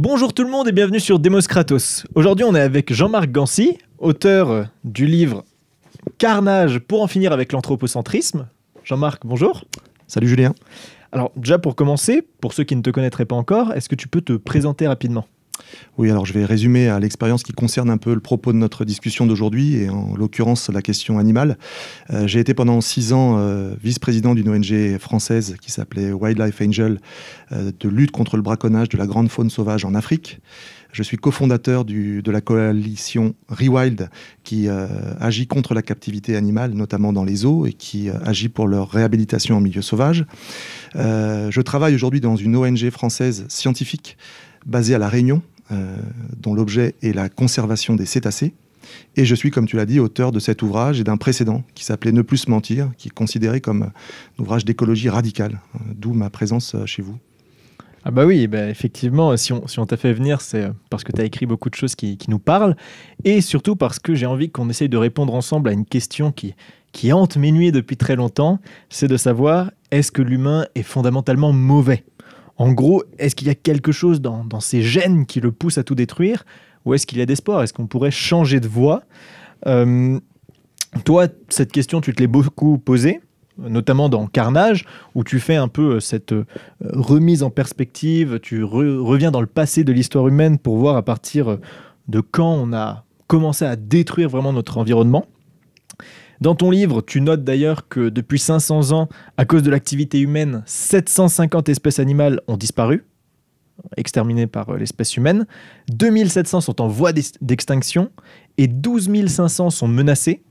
Bonjour tout le monde et bienvenue sur Demos Kratos. Aujourd'hui, on est avec Jean-Marc Gancy, auteur du livre Carnage pour en finir avec l'anthropocentrisme. Jean-Marc, bonjour. Salut Julien. Alors, déjà pour commencer, pour ceux qui ne te connaîtraient pas encore, est-ce que tu peux te présenter rapidement oui, alors je vais résumer à l'expérience qui concerne un peu le propos de notre discussion d'aujourd'hui, et en l'occurrence la question animale. Euh, j'ai été pendant six ans euh, vice-président d'une ONG française qui s'appelait Wildlife Angel, euh, de lutte contre le braconnage de la grande faune sauvage en Afrique. Je suis cofondateur de la coalition Rewild qui agit contre la captivité animale, notamment dans les eaux, et qui agit pour leur réhabilitation en milieu sauvage. je travaille aujourd'hui dans une ONG française scientifique basé à La Réunion, euh, dont l'objet est la conservation des cétacés. Et je suis, comme tu l'as dit, auteur de cet ouvrage et d'un précédent qui s'appelait Ne plus mentir, qui est considéré comme un ouvrage d'écologie radicale, hein, d'où ma présence euh, chez vous. Ah bah oui, eh ben, effectivement, si on, t'a fait venir, c'est parce que tu as écrit beaucoup de choses qui, nous parlent, et surtout parce que j'ai envie qu'on essaye de répondre ensemble à une question qui, qui hante mes nuits depuis très longtemps, c'est de savoir est-ce que l'humain est fondamentalement mauvais en gros, est-ce qu'il y a quelque chose dans, ces gènes qui le pousse à tout détruire Ou est-ce qu'il y a d'espoir Est-ce qu'on pourrait changer de voie euh, Toi, cette question, tu te l'es beaucoup posée notamment dans Carnage, où tu fais un peu euh, cette euh, remise en perspective, tu reviens dans le passé de l'histoire humaine pour voir à partir de quand on a commencé à détruire vraiment notre environnement. Dans ton livre, tu notes d'ailleurs que depuis 500 ans, à cause de l'activité humaine, 750 espèces animales ont disparu, exterminées par euh, l'espèce humaine, 2700 sont en voie d'extinction et 12 500 sont menacées.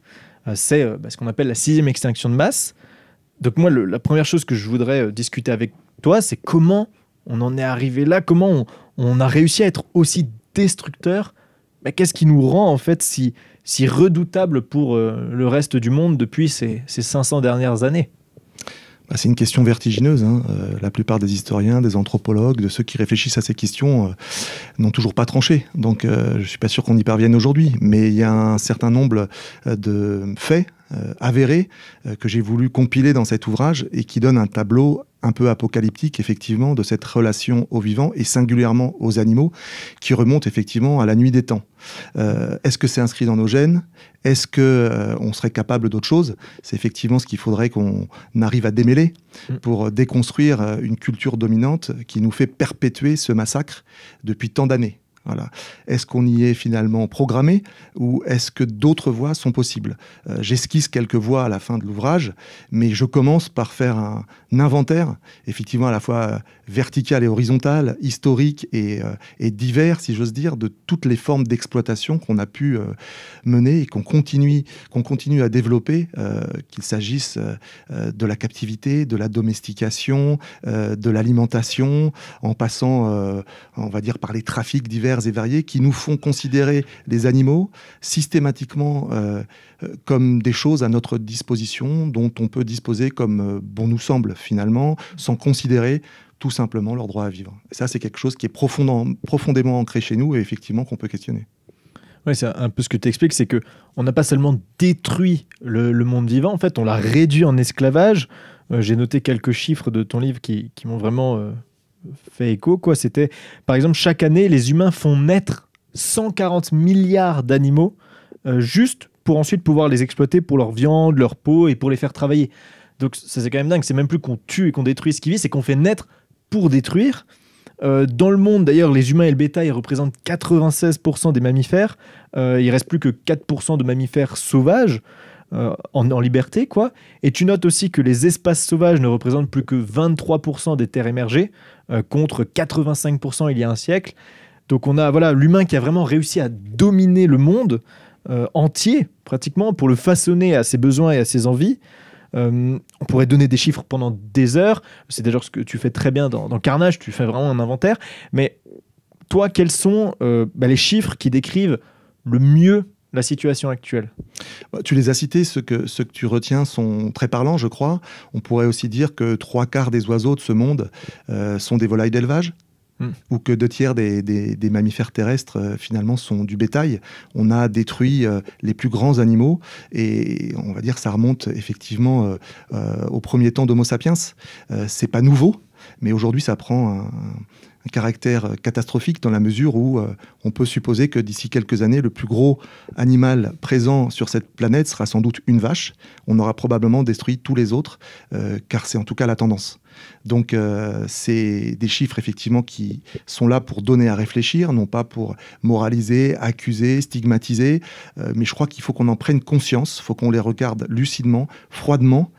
Euh, c'est euh, bah, ce qu'on appelle la sixième extinction de masse. Donc moi, la première chose que je voudrais discuter avec toi, c'est comment on en est arrivé là, comment on, a réussi à être aussi destructeur. Mais bah, Qu'est-ce qui nous rend en fait si, si redoutable pour euh, le reste du monde depuis ces, 500 dernières années bah, c'est une question vertigineuse. Hein. Euh, la plupart des historiens, des anthropologues, de ceux qui réfléchissent à ces questions euh, n'ont toujours pas tranché. Donc je ne suis pas sûr qu'on y parvienne aujourd'hui. Mais il y a un certain nombre de faits euh, avéré, euh, que j'ai voulu compiler dans cet ouvrage et qui donne un tableau un peu apocalyptique, effectivement, de cette relation aux vivants et singulièrement aux animaux, qui remonte effectivement à la nuit des temps. Euh, est-ce que c'est inscrit dans nos gènes Est-ce que on serait capable d'autre chose C'est effectivement ce qu'il faudrait qu'on arrive à démêler mm. pour déconstruire une culture dominante qui nous fait perpétuer ce massacre depuis tant d'années. Est-ce qu'on y est finalement programmé ou est-ce que d'autres voies sont possibles euh, J'esquisse quelques voies à la fin de l'ouvrage, mais je commence par faire un inventaire, effectivement à la fois euh, verticale et horizontale, historique et, euh, et divers, si j'ose dire, de toutes les formes d'exploitation qu'on a pu euh, mener et qu'on continue, qu'on continue à développer, euh, qu'il s'agisse de la captivité, de la domestication, de l'alimentation, en passant, on va dire, par les trafics divers et variés qui nous font considérer les animaux systématiquement comme des choses à notre disposition dont on peut disposer comme bon nous semble finalement, sans considérer tout simplement leur droit à vivre. Et ça, c'est quelque chose qui est profondément, profondément ancré chez nous et effectivement qu'on peut questionner. Oui, c'est un peu ce que tu expliques, c'est que on n'a pas seulement détruit le, monde vivant, en fait, on l'a réduit en esclavage. Euh, j'ai noté quelques chiffres de ton livre qui, m'ont vraiment euh, fait écho. Quoi, c'était, par exemple, chaque année, les humains font naître 140 milliards d'animaux euh, juste pour ensuite pouvoir les exploiter pour leur viande, leur peau et pour les faire travailler. Donc ça c'est quand même dingue, c'est même plus qu'on tue et qu'on détruit ce qui vit, c'est qu'on fait naître pour détruire. Euh, dans le monde, d'ailleurs, les humains et le bétail représentent 96% des mammifères. Euh, il reste plus que 4% de mammifères sauvages euh, en, en, liberté, quoi. Et tu notes aussi que les espaces sauvages ne représentent plus que 23% des terres émergées contre 85% il y a un siècle. Donc on a voilà l'humain qui a vraiment réussi à dominer le monde entier pratiquement pour le façonner à ses besoins et à ses envies. Euh, on pourrait donner des chiffres pendant des heures. C'est d'ailleurs ce que tu fais très bien dans, Carnage, tu fais vraiment un inventaire. Mais toi, quels sont euh, bah, les chiffres qui décrivent le mieux la situation actuelle bah, Tu les as cités, ceux que, que tu retiens sont très parlants, je crois. On pourrait aussi dire que trois quarts des oiseaux de ce monde euh, sont des volailles d'élevage, Hmm. ou que deux tiers des, mammifères terrestres euh, finalement sont du bétail. On a détruit euh, les plus grands animaux et on va dire ça remonte effectivement euh, au premier temps d'Homo sapiens. c'est pas nouveau, mais aujourd'hui ça prend caractère euh, catastrophique dans la mesure où euh, on peut supposer que d'ici quelques années, le plus gros animal présent sur cette planète sera sans doute une vache. On aura probablement détruit tous les autres, euh, car c'est en tout cas la tendance. Donc c'est des chiffres effectivement qui sont là pour donner à réfléchir, non pas pour moraliser, accuser, stigmatiser, mais je crois qu'il faut qu'on en prenne conscience, il faut qu'on les regarde lucidement, froidement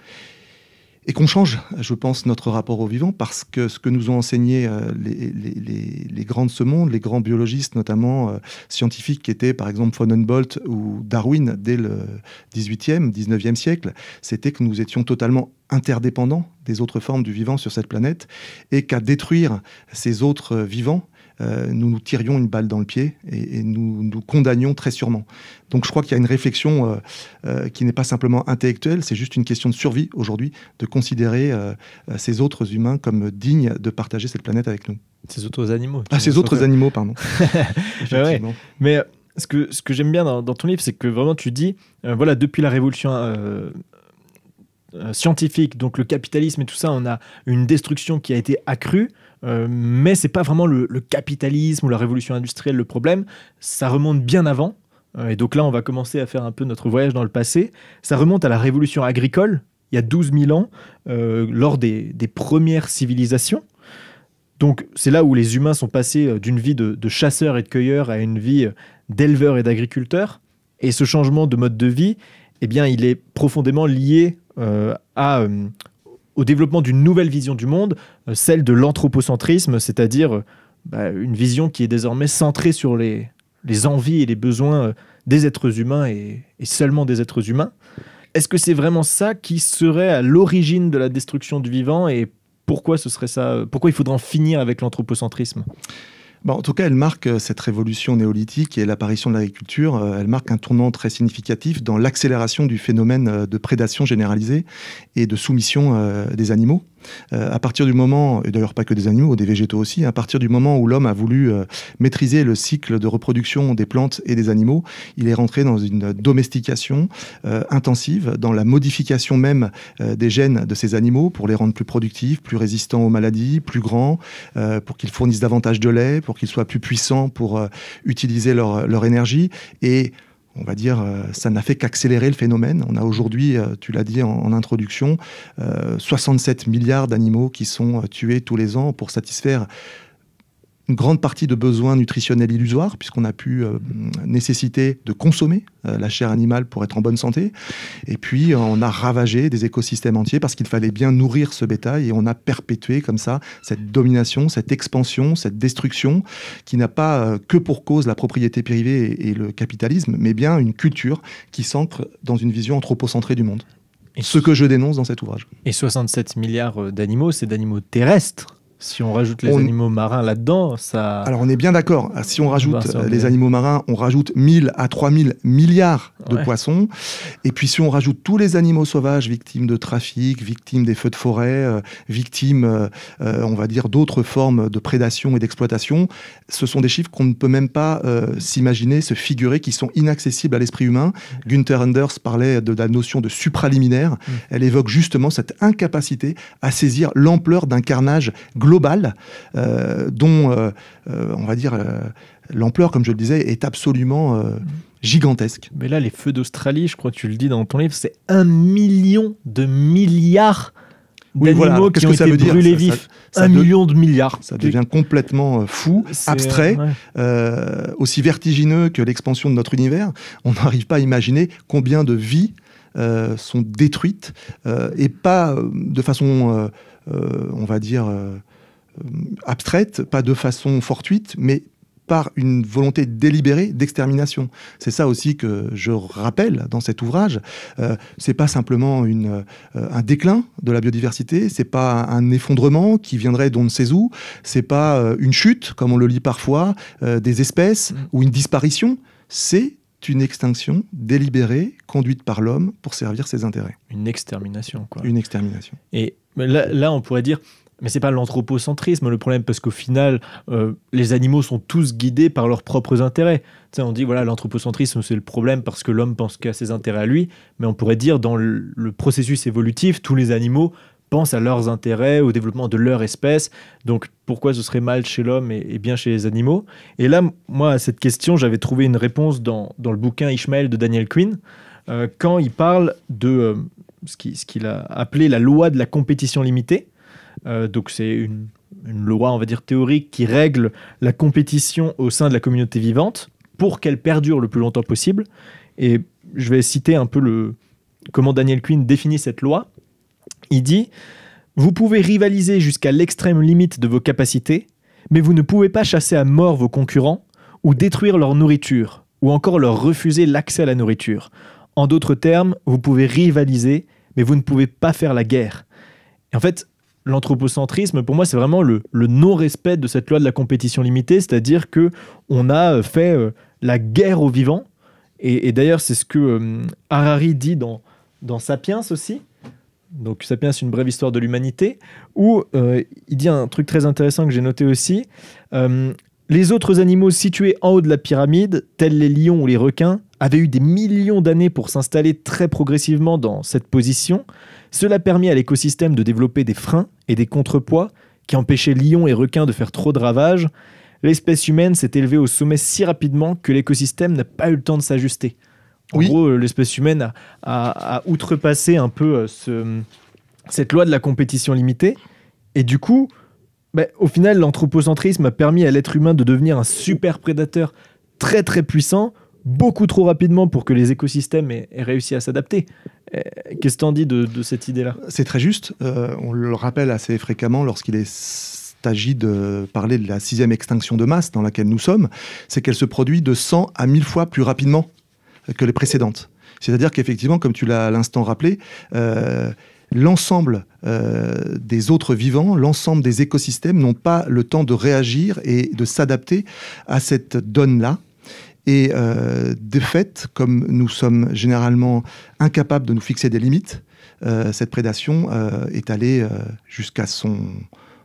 et qu'on change, je pense, notre rapport au vivant, parce que ce que nous ont enseigné euh, les, grands de ce monde, les grands biologistes notamment, euh, scientifiques qui étaient par exemple von Humboldt ou Darwin dès le 18e, 19e siècle, c'était que nous étions totalement interdépendants des autres formes du vivant sur cette planète, et qu'à détruire ces autres vivants, euh, nous nous tirions une balle dans le pied et, nous nous condamnions très sûrement. Donc je crois qu'il y a une réflexion euh, euh, qui n'est pas simplement intellectuelle, c'est juste une question de survie aujourd'hui, de considérer ces autres humains comme dignes de partager cette planète avec nous. Ces autres animaux. Ah, ces autres animaux, pardon. Mais ce que, ce que j'aime bien dans, ton livre, c'est que vraiment tu dis, voilà, depuis la révolution scientifique, donc le capitalisme et tout ça, on a une destruction qui a été accrue. Mais euh, mais c'est pas vraiment le, capitalisme ou la révolution industrielle le problème. Ça remonte bien avant. Euh, et donc là, on va commencer à faire un peu notre voyage dans le passé. Ça remonte à la révolution agricole, il y a 12 000 ans, euh, lors des, premières civilisations. Donc c'est là où les humains sont passés d'une vie de, de, chasseurs et de cueilleurs à une vie d'éleveurs et d'agriculteurs. Et ce changement de mode de vie, eh bien, il est profondément lié à au développement d'une nouvelle vision du monde, euh, celle de l'anthropocentrisme, c'est-à-dire euh, bah, une vision qui est désormais centrée sur les, les envies et les besoins euh, des êtres humains et, seulement des êtres humains. Est-ce que c'est vraiment ça qui serait à l'origine de la destruction du vivant et pourquoi ce serait ça Pourquoi il faudrait en finir avec l'anthropocentrisme bah, en tout cas, elle marque euh, cette révolution néolithique et l'apparition de l'agriculture. Euh, elle marque un tournant très significatif dans l'accélération du phénomène euh, de prédation généralisée et de soumission des animaux. Euh, à partir du moment, et d'ailleurs pas que des animaux, des végétaux aussi, à partir du moment où l'homme a voulu euh, maîtriser le cycle de reproduction des plantes et des animaux, il est rentré dans une domestication euh, intensive, dans la modification même des gènes de ces animaux pour les rendre plus productifs, plus résistants aux maladies, plus grands, pour qu'ils fournissent davantage de lait, pour qu'ils soient plus puissants pour utiliser leur, leur énergie. Et on va dire, euh, ça n'a fait qu'accélérer le phénomène. On a aujourd'hui, euh, tu l'as dit en, introduction, 67 euh, milliards d'animaux qui sont tués tous les ans pour satisfaire une grande partie de besoins nutritionnels illusoires, puisqu'on a pu euh, nécessiter de consommer euh, la chair animale pour être en bonne santé. Et puis, on a ravagé des écosystèmes entiers parce qu'il fallait bien nourrir ce bétail et on a perpétué comme ça cette domination, cette expansion, cette destruction qui n'a pas euh, que pour cause la propriété privée et, le capitalisme, mais bien une culture qui s'ancre dans une vision anthropocentrée du monde. ce que je dénonce dans cet ouvrage. Et 67 milliards d'animaux, c'est d'animaux terrestres si on rajoute les animaux marins là-dedans, ça. Alors on est bien d'accord. Ah, si on rajoute euh, les animaux marins, on rajoute 1000 à 3000 milliards de poissons. Et puis si on rajoute tous les animaux sauvages victimes de trafic, victimes des feux de forêt, euh, victimes, euh, on va dire, d'autres formes de prédation et d'exploitation, ce sont des chiffres qu'on ne peut même pas s'imaginer, se figurer, qui sont inaccessibles à l'esprit humain. gunther Anders parlait de, la notion de supraliminaire. Mm. Elle évoque justement cette incapacité à saisir l'ampleur d'un carnage global globale, euh, dont, euh, euh, on va dire, l'ampleur, comme je le disais, est absolument gigantesque. Mais là, les feux d'Australie, je crois que tu le dis dans ton livre, c'est un million de milliards d'animaux qui ont que ça veut dire brûlés vifs. un million de milliards. Ça devient complètement fou, abstrait, aussi vertigineux que l'expansion de notre univers. On n'arrive pas à imaginer combien de vies sont détruites et pas de façon, on va dire, euh, abstraite, pas de façon fortuite, mais par une volonté délibérée d'extermination. C'est ça aussi que je rappelle dans cet ouvrage. Euh, c'est pas simplement une, euh, un déclin de la biodiversité, c'est pas un effondrement qui viendrait d'on ne sait où, c'est pas une chute, comme on le lit parfois, des espèces mm. ou une disparition. C'est une extinction délibérée, conduite par l'homme pour servir ses intérêts. Une extermination, quoi. Une extermination. Et là on pourrait dire, mais c'est pas l'anthropocentrisme le problème, parce qu'au final, euh, les animaux sont tous guidés par leurs propres intérêts. on dit, voilà, l'anthropocentrisme, c'est le problème parce que l'homme pense qu'à ses intérêts à lui, mais on pourrait dire, dans le, processus évolutif, tous les animaux pensent à leurs intérêts, au développement de leur espèce. Donc pourquoi ce serait mal chez l'homme et, bien chez les animaux Et là, moi, à cette question, j'avais trouvé une réponse dans, le bouquin Ishmael de Daniel Quinn, euh, quand il parle de euh, ce qu'il a appelé la loi de la compétition limitée. Euh, donc c'est une, loi, on va dire, théorique qui règle la compétition au sein de la communauté vivante pour qu'elle perdure le plus longtemps possible. Et je vais citer un peu le, comment Daniel Quinn définit cette loi. Il dit Vous pouvez rivaliser jusqu'à l'extrême limite de vos capacités, mais vous ne pouvez pas chasser à mort vos concurrents ou détruire leur nourriture, ou encore leur refuser l'accès à la nourriture. En d'autres termes, vous pouvez rivaliser, mais vous ne pouvez pas faire la guerre. Et en fait, l'anthropocentrisme, pour moi, c'est vraiment le, non-respect de cette loi de la compétition limitée, c'est-à-dire que on a euh, fait euh, la guerre aux vivants. Et, d'ailleurs, c'est ce que euh, Harari dit dans, dans Sapiens aussi. Donc Sapiens, une brève histoire de l'humanité, où il dit un truc très intéressant que j'ai noté aussi. les autres animaux situés en haut de la pyramide, tels les lions ou les requins, avaient eu des millions d'années pour s'installer très progressivement dans cette position. Cela permis à l'écosystème de développer des freins et des contrepoids qui empêchaient lions et requins de faire trop de ravages. L'espèce humaine s'est élevée au sommet si rapidement que l'écosystème n'a pas eu le temps de s'ajuster. En gros, euh, l'espèce humaine a, outrepassé un peu euh, cette loi de la compétition limitée. Et du coup, bah, au final, l'anthropocentrisme a permis à l'être humain de devenir un super prédateur très très puissant beaucoup trop rapidement pour que les écosystèmes aient, réussi à s'adapter. Euh, qu'est-ce que en dis de, cette idée-là C'est très juste. Euh, on le rappelle assez fréquemment lorsqu'il est s'agit de parler de la sixième extinction de masse dans laquelle nous sommes, c'est qu'elle se produit de 100 à 1000 fois plus rapidement que les précédentes. C'est-à-dire qu'effectivement, comme tu l'as à l'instant rappelé, euh, l'ensemble des autres vivants, l'ensemble des écosystèmes n'ont pas le temps de réagir et de s'adapter à cette donne-là et euh, de fait, comme nous sommes généralement incapables de nous fixer des limites, euh, cette prédation euh, est allée jusqu'à son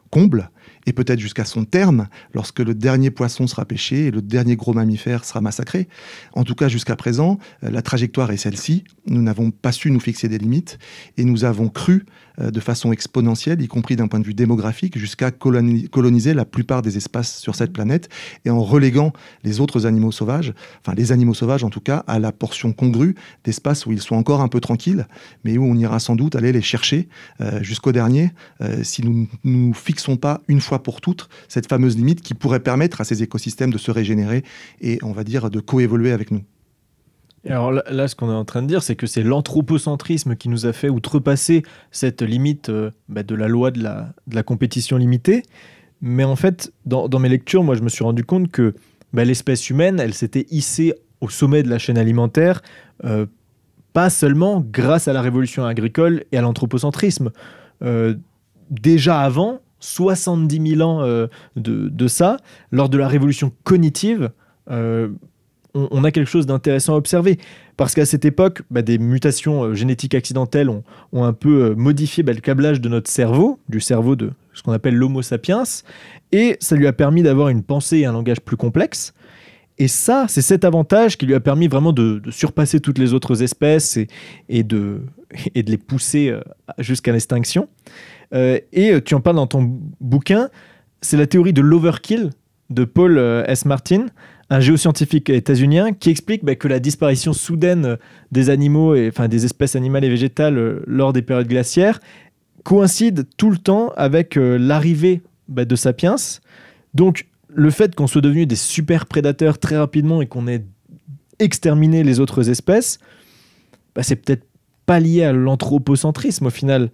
comble et peut-être jusqu'à son terme, lorsque le dernier poisson sera pêché et le dernier gros mammifère sera massacré. En tout cas, jusqu'à présent, la trajectoire est celle-ci. Nous n'avons pas su nous fixer des limites et nous avons cru euh, de façon exponentielle, y compris d'un point de vue démographique, jusqu'à coloniser la plupart des espaces sur cette mmh. planète, et en reléguant les autres animaux sauvages, enfin les animaux sauvages en tout cas, à la portion congrue d'espaces où ils sont encore un peu tranquilles, mais où on ira sans doute aller les chercher euh, jusqu'au dernier, euh, si nous ne nous fixons pas une fois pour toutes cette fameuse limite qui pourrait permettre à ces écosystèmes de se régénérer et, on va dire, de coévoluer avec nous alors là, ce qu'on est en train de dire, c'est que c'est l'anthropocentrisme qui nous a fait outrepasser cette limite euh, bah, de la loi de la, compétition limitée. Mais en fait, dans, mes lectures, moi, je me suis rendu compte que bah, l'espèce humaine, elle s'était hissée au sommet de la chaîne alimentaire, euh, pas seulement grâce à la révolution agricole et à l'anthropocentrisme. Euh, déjà avant, 70 000 ans de, ça, lors de la révolution cognitive, on, a quelque chose d'intéressant à observer. Parce qu'à cette époque, bah, des mutations euh, génétiques accidentelles ont, un peu euh, modifié bah, le câblage de notre cerveau, du cerveau de ce qu'on appelle l'Homo sapiens, et ça lui a permis d'avoir une pensée et un langage plus complexes. Et ça, c'est cet avantage qui lui a permis vraiment de, surpasser toutes les autres espèces et, de, les pousser euh, jusqu'à l'extinction. et tu en parles dans ton bouquin, c'est la théorie de l'overkill de Paul S. Martin, un géoscientifique états-unien qui explique bah, que la disparition soudaine des animaux, et, enfin des espèces animales et végétales euh, lors des périodes glaciaires, coïncide tout le temps avec euh, l'arrivée bah, de Sapiens. Donc le fait qu'on soit devenu des super prédateurs très rapidement et qu'on ait exterminé les autres espèces, bah, c'est peut-être pas lié à l'anthropocentrisme au final.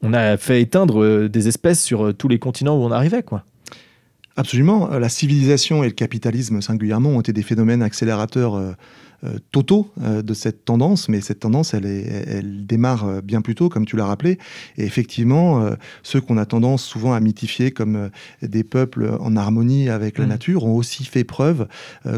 On a fait éteindre euh, des espèces sur tous les continents où on arrivait, quoi. Absolument. Euh, la civilisation et le capitalisme singulièrement ont été des phénomènes accélérateurs euh, euh, totaux euh, de cette tendance, mais cette tendance, elle, est, démarre euh, bien plus tôt, comme tu l'as rappelé. Et effectivement, ceux qu'on a tendance souvent à mythifier comme des peuples en harmonie avec la mmh. nature ont aussi fait preuve,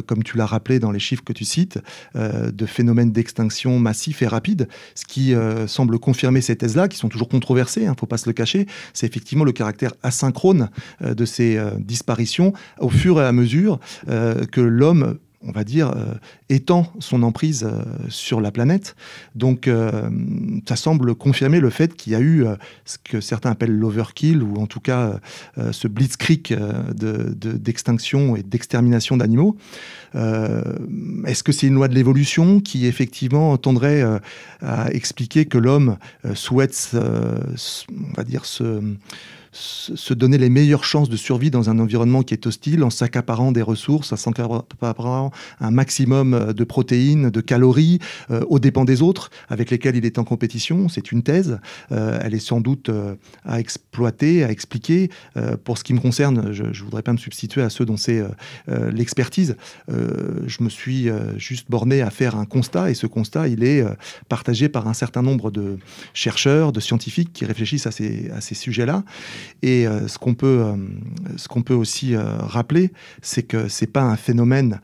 comme tu l'as rappelé dans les chiffres que tu cites, de phénomènes d'extinction massifs et rapides, ce qui semble confirmer ces thèses-là, qui sont toujours controversées, il hein, ne faut pas se le cacher. C'est effectivement le caractère asynchrone de ces disparitions au fur et à mesure que l'homme on va dire, euh, étend son emprise euh, sur la planète. Donc, euh, ça semble confirmer le fait qu'il y a eu ce que certains appellent l'overkill, ou en tout cas ce blitzkrieg d'extinction de, d'extinction et d'extermination d'animaux. Est-ce que c'est une loi de l'évolution qui, effectivement, tendrait à expliquer que l'homme souhaite, on va dire, se se donner les meilleures chances de survie dans un environnement qui est hostile, en s'accaparant des ressources, en s'accaparant un maximum euh, de protéines, de calories, au euh, aux dépens des autres, avec lesquels il est en compétition. C'est une thèse. Euh, elle est sans doute à exploiter, à expliquer. pour ce qui me concerne, je ne voudrais pas me substituer à ceux dont c'est l'expertise. je me suis juste borné à faire un constat, et ce constat, il est partagé par un certain nombre de chercheurs, de scientifiques qui réfléchissent à ces, à ces sujets-là. Et euh, ce qu'on peut, euh, ce peut aussi euh, rappeler, c'est que ce n'est pas un phénomène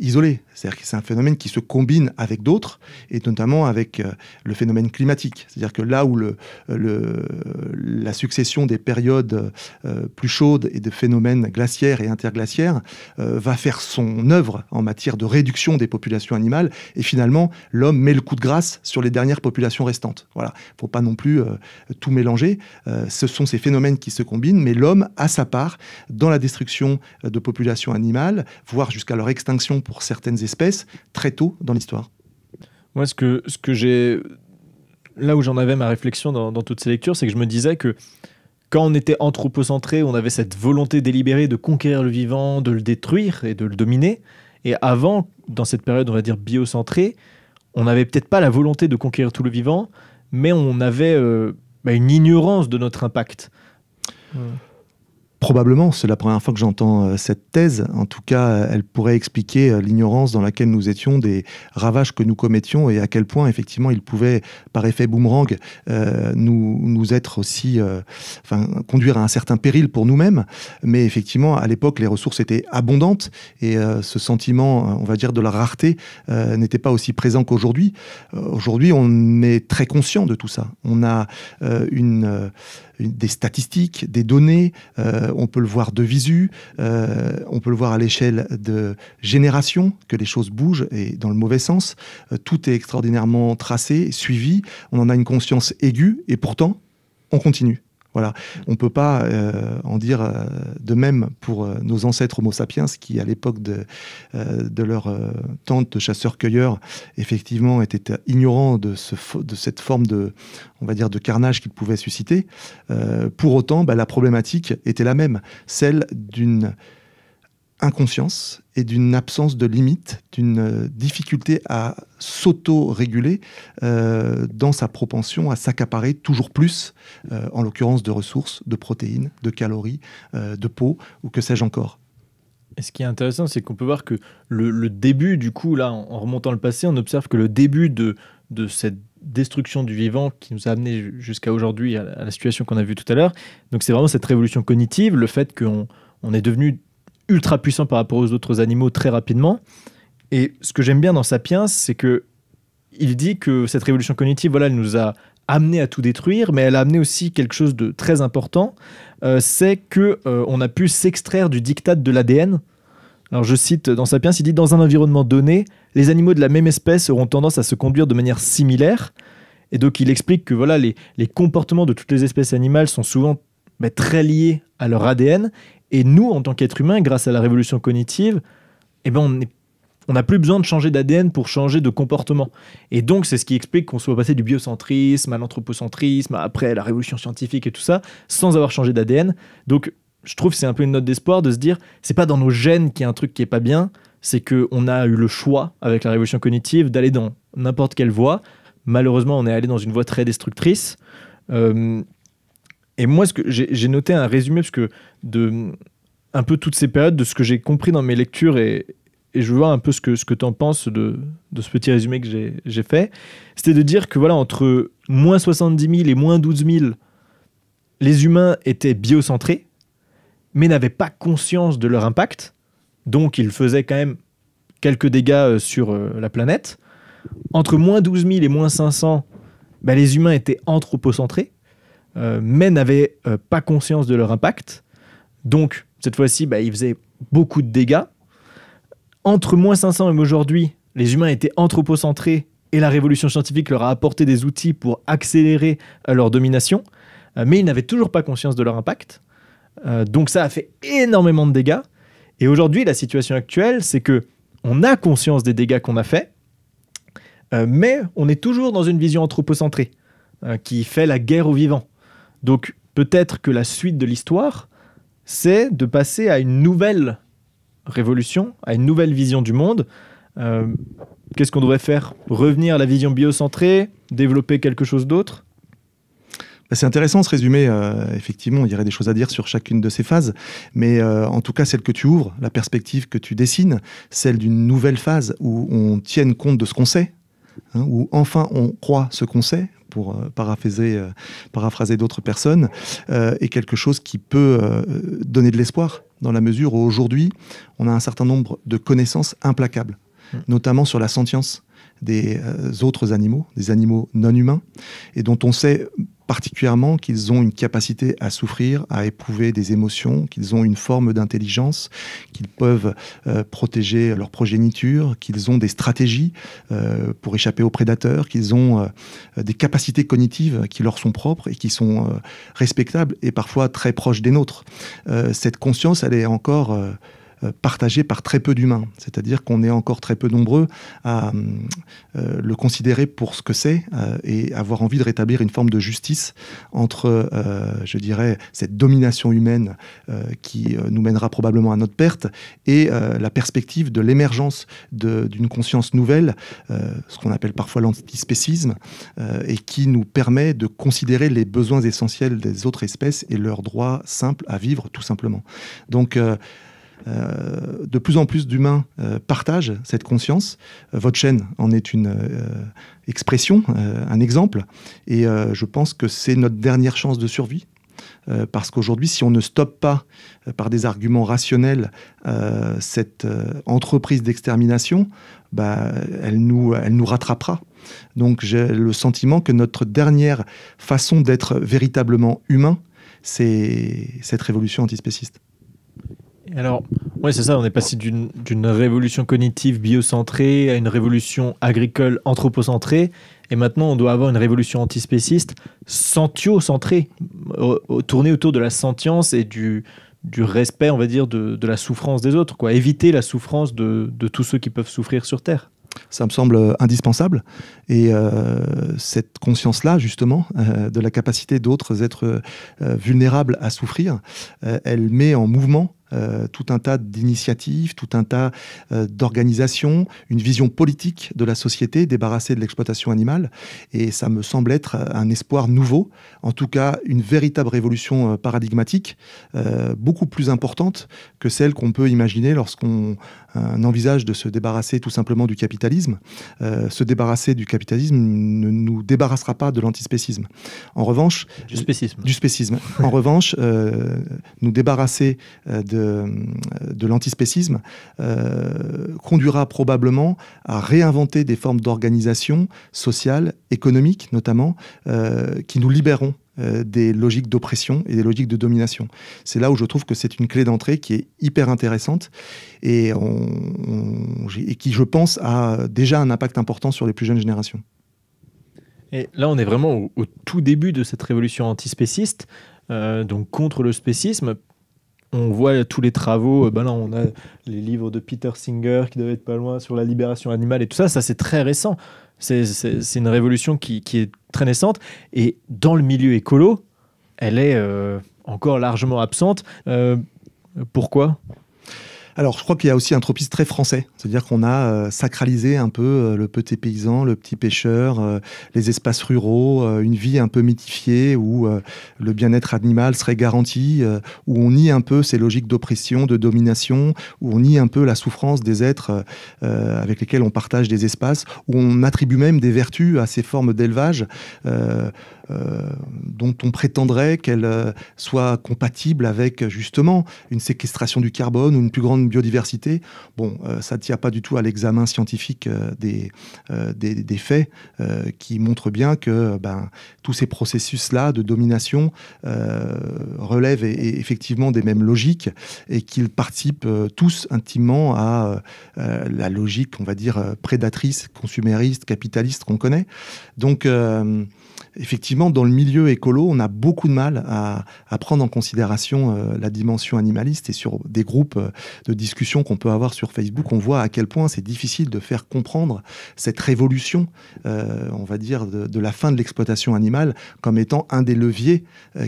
isolé. C'est-à-dire que c'est un phénomène qui se combine avec d'autres, et notamment avec le phénomène climatique. C'est-à-dire que là où la succession des périodes plus chaudes et de phénomènes glaciaires et interglaciaires va faire son œuvre en matière de réduction des populations animales, et finalement l'homme met le coup de grâce sur les dernières populations restantes. Voilà, faut pas non plus tout mélanger. ce sont ces phénomènes qui se combinent, mais l'homme a sa part dans la destruction euh, de populations animales, voire jusqu'à leur extinction pour certaines espèces, très tôt dans l'histoire. Moi, ce que, ce que j'ai. Là où j'en avais ma réflexion dans, toutes ces lectures, c'est que je me disais que quand on était anthropocentré, on avait cette volonté délibérée de conquérir le vivant, de le détruire et de le dominer. Et avant, dans cette période, on va dire biocentrée, on n'avait peut-être pas la volonté de conquérir tout le vivant, mais on avait euh, bah, une ignorance de notre impact. Hmm. Probablement, c'est la première fois que j'entends euh, cette thèse. En tout cas, euh, elle pourrait expliquer euh, l'ignorance dans laquelle nous étions des ravages que nous commettions et à quel point, effectivement, il pouvait, par effet boomerang, nous, nous être aussi, enfin, conduire à un certain péril pour nous-mêmes. Mais effectivement, à l'époque, les ressources étaient abondantes et ce sentiment, on va dire, de la rareté n'était pas aussi présent qu'aujourd'hui. Aujourd'hui, on est très conscient de tout ça. On a une des statistiques, des données. Euh, on peut le voir de visu, euh, on peut le voir à l'échelle de génération, que les choses bougent et dans le mauvais sens. Euh, tout est extraordinairement tracé, suivi. On en a une conscience aiguë et pourtant, on continue. On ne peut pas euh, en dire euh, de même pour euh, nos ancêtres Homo sapiens qui, à l'époque de, leur tente de chasseurs-cueilleurs, effectivement étaient ignorants de, cette forme de, on va dire, de carnage qu'ils pouvaient susciter. pour autant, bah, la problématique était la même, celle d'une inconscience et d'une absence de limite, d'une euh, difficulté à s'auto-réguler euh, dans sa propension à s'accaparer toujours plus, euh, en l'occurrence de ressources, de protéines, de calories, de peau ou que sais-je encore. Et ce qui est intéressant, c'est qu'on peut voir que le, début, du coup, là, en, remontant le passé, on observe que le début de, de cette destruction du vivant qui nous a amené jusqu'à aujourd'hui à, la situation qu'on a vue tout à l'heure, donc c'est vraiment cette révolution cognitive, le fait qu'on on est devenu ultra puissant par rapport aux autres animaux très rapidement. Et ce que j'aime bien dans Sapiens, c'est que il dit que cette révolution cognitive, voilà, elle nous a amené à tout détruire, mais elle a amené aussi quelque chose de très important, euh, c'est que euh, on a pu s'extraire du diktat de l'ADN. Alors je cite dans Sapiens, il dit dans un environnement donné, les animaux de la même espèce auront tendance à se conduire de manière similaire. Et donc il explique que voilà les, comportements de toutes les espèces animales sont souvent ben, très liés à leur ADN et nous, en tant qu'être humain, grâce à la révolution cognitive, eh ben, on n'a plus besoin de changer d'ADN pour changer de comportement. Et donc, c'est ce qui explique qu'on soit passé du biocentrisme à l'anthropocentrisme, après la révolution scientifique et tout ça, sans avoir changé d'ADN. Donc, je trouve que c'est un peu une note d'espoir de se dire, c'est pas dans nos gènes qu'il y a un truc qui est pas bien, c'est qu'on a eu le choix, avec la révolution cognitive, d'aller dans n'importe quelle voie. Malheureusement, on est allé dans une voie très destructrice. Euh, et moi, j'ai noté un résumé, parce que de un peu toutes ces périodes, de ce que j'ai compris dans mes lectures, et, je veux voir un peu ce que, ce tu en penses de, ce petit résumé que j'ai fait, c'était de dire que voilà, entre moins 70 000 et moins 12 000, les humains étaient biocentrés, mais n'avaient pas conscience de leur impact, donc ils faisaient quand même quelques dégâts euh, sur euh, la planète. Entre moins 12 000 et moins 500, ben, les humains étaient anthropocentrés, euh, mais n'avaient euh, pas conscience de leur impact. Donc, cette fois-ci, bah, ils faisaient beaucoup de dégâts. Entre moins 500 et aujourd'hui, les humains étaient anthropocentrés et la révolution scientifique leur a apporté des outils pour accélérer euh, leur domination, mais ils n'avaient toujours pas conscience de leur impact. donc ça a fait énormément de dégâts. Et aujourd'hui, la situation actuelle, c'est que on a conscience des dégâts qu'on a faits, mais on est toujours dans une vision anthropocentrée qui fait la guerre aux vivants. Donc peut-être que la suite de l'histoire, c'est de passer à une nouvelle révolution, à une nouvelle vision du monde. Euh, qu'est-ce qu'on devrait faire Revenir à la vision biocentrée, développer quelque chose d'autre bah, c'est intéressant ce résumé. Euh, effectivement, il y aurait des choses à dire sur chacune de ces phases. Mais euh, en tout cas, celle que tu ouvres, la perspective que tu dessines, celle d'une nouvelle phase où on tienne compte de ce qu'on sait, Hein, où enfin on croit ce qu'on sait, pour euh, euh, paraphraser, d'autres personnes, euh, est quelque chose qui peut donner de l'espoir, dans la mesure où aujourd'hui, on a un certain nombre de connaissances implacables, hmm. notamment sur la sentience des autres animaux, des animaux non humains, et dont on sait particulièrement qu'ils ont une capacité à souffrir, à éprouver des émotions, qu'ils ont une forme d'intelligence, qu'ils peuvent euh, protéger leur progéniture, qu'ils ont des stratégies euh, pour échapper aux prédateurs, qu'ils ont euh, des capacités cognitives qui leur sont propres et qui sont respectables et parfois très proches des nôtres. cette conscience, elle est encore euh, partagé par très peu d'humains. C'est-à-dire qu'on est encore très peu nombreux à euh, le considérer pour ce que c'est euh, et avoir envie de rétablir une forme de justice entre, je dirais, cette domination humaine qui nous mènera probablement à notre perte et la perspective de l'émergence d'une conscience nouvelle, ce qu'on appelle parfois l'antispécisme, et qui nous permet de considérer les besoins essentiels des autres espèces et leurs droits simples à vivre tout simplement. Donc, euh, de plus en plus d'humains euh, partagent cette conscience. Euh, votre chaîne en est une expression, un exemple. Et je pense que c'est notre dernière chance de survie. parce qu'aujourd'hui, si on ne stoppe pas par des arguments rationnels cette entreprise d'extermination, bah, elle nous rattrapera. Donc j'ai le sentiment que notre dernière façon d'être véritablement humain, c'est cette révolution antispéciste. Alors, oui, c'est ça, on est passé d'une révolution cognitive biocentrée à une révolution agricole anthropocentrée. Et maintenant, on doit avoir une révolution antispéciste sentio-centrée, tournée autour de la sentience et du, respect, on va dire, de, la souffrance des autres. Quoi. Éviter la souffrance de, tous ceux qui peuvent souffrir sur Terre ça me semble euh, indispensable. Et euh, cette conscience-là, justement, euh, de la capacité d'autres êtres vulnérables à souffrir, elle met en mouvement euh, tout un tas d'initiatives, tout un tas euh, d'organisations, une vision politique de la société débarrassée de l'exploitation animale. Et ça me semble être euh, un espoir nouveau, en tout cas une véritable révolution paradigmatique, beaucoup plus importante que celle qu'on peut imaginer lorsqu'on envisage de se débarrasser tout simplement du capitalisme. se débarrasser du capitalisme ne nous débarrassera pas de l'antispécisme. En revanche, du spécisme. Du spécisme. en revanche, nous débarrasser de de, l'antispécisme euh, conduira probablement à réinventer des formes d'organisation sociale, économique notamment, euh, qui nous libéreront euh, des logiques d'oppression et des logiques de domination. C'est là où je trouve que c'est une clé d'entrée qui est hyper intéressante et, qui, je pense, a déjà un impact important sur les plus jeunes générations. Et là, on est vraiment au, tout début de cette révolution antispéciste, donc contre le spécisme on voit tous les travaux. Euh, ben là, on a les livres de Peter Singer qui devaient être pas loin sur la libération animale et tout ça. Ça, c'est très récent. C'est une révolution qui, est très naissante. Et dans le milieu écolo, elle est euh, encore largement absente. Euh, pourquoi alors, je crois qu'il y a aussi un tropisme très français, c'est-à-dire qu'on a euh, sacralisé un peu euh, le petit paysan, le petit pêcheur, euh, les espaces ruraux, une vie un peu mythifiée où le bien-être animal serait garanti, où on nie un peu ces logiques d'oppression, de domination, où on nie un peu la souffrance des êtres avec lesquels on partage des espaces, où on attribue même des vertus à ces formes d'élevage. Euh, dont on prétendrait qu'elle euh, soit compatible avec justement une séquestration du carbone ou une plus grande biodiversité. Bon, euh, ça ne tient pas du tout à l'examen scientifique des, des, faits qui montrent bien que ben, tous ces processus-là de domination relèvent e-, e-, effectivement des mêmes logiques et qu'ils participent tous intimement à la logique, on va dire, prédatrice, consumériste, capitaliste qu'on connaît. Donc, effectivement, dans le milieu écolo, on a beaucoup de mal à, prendre en considération euh, la dimension animaliste. Et sur des groupes euh, de discussion qu'on peut avoir sur Facebook, on voit à quel point c'est difficile de faire comprendre cette révolution, euh, on va dire, de, la fin de l'exploitation animale comme étant un des leviers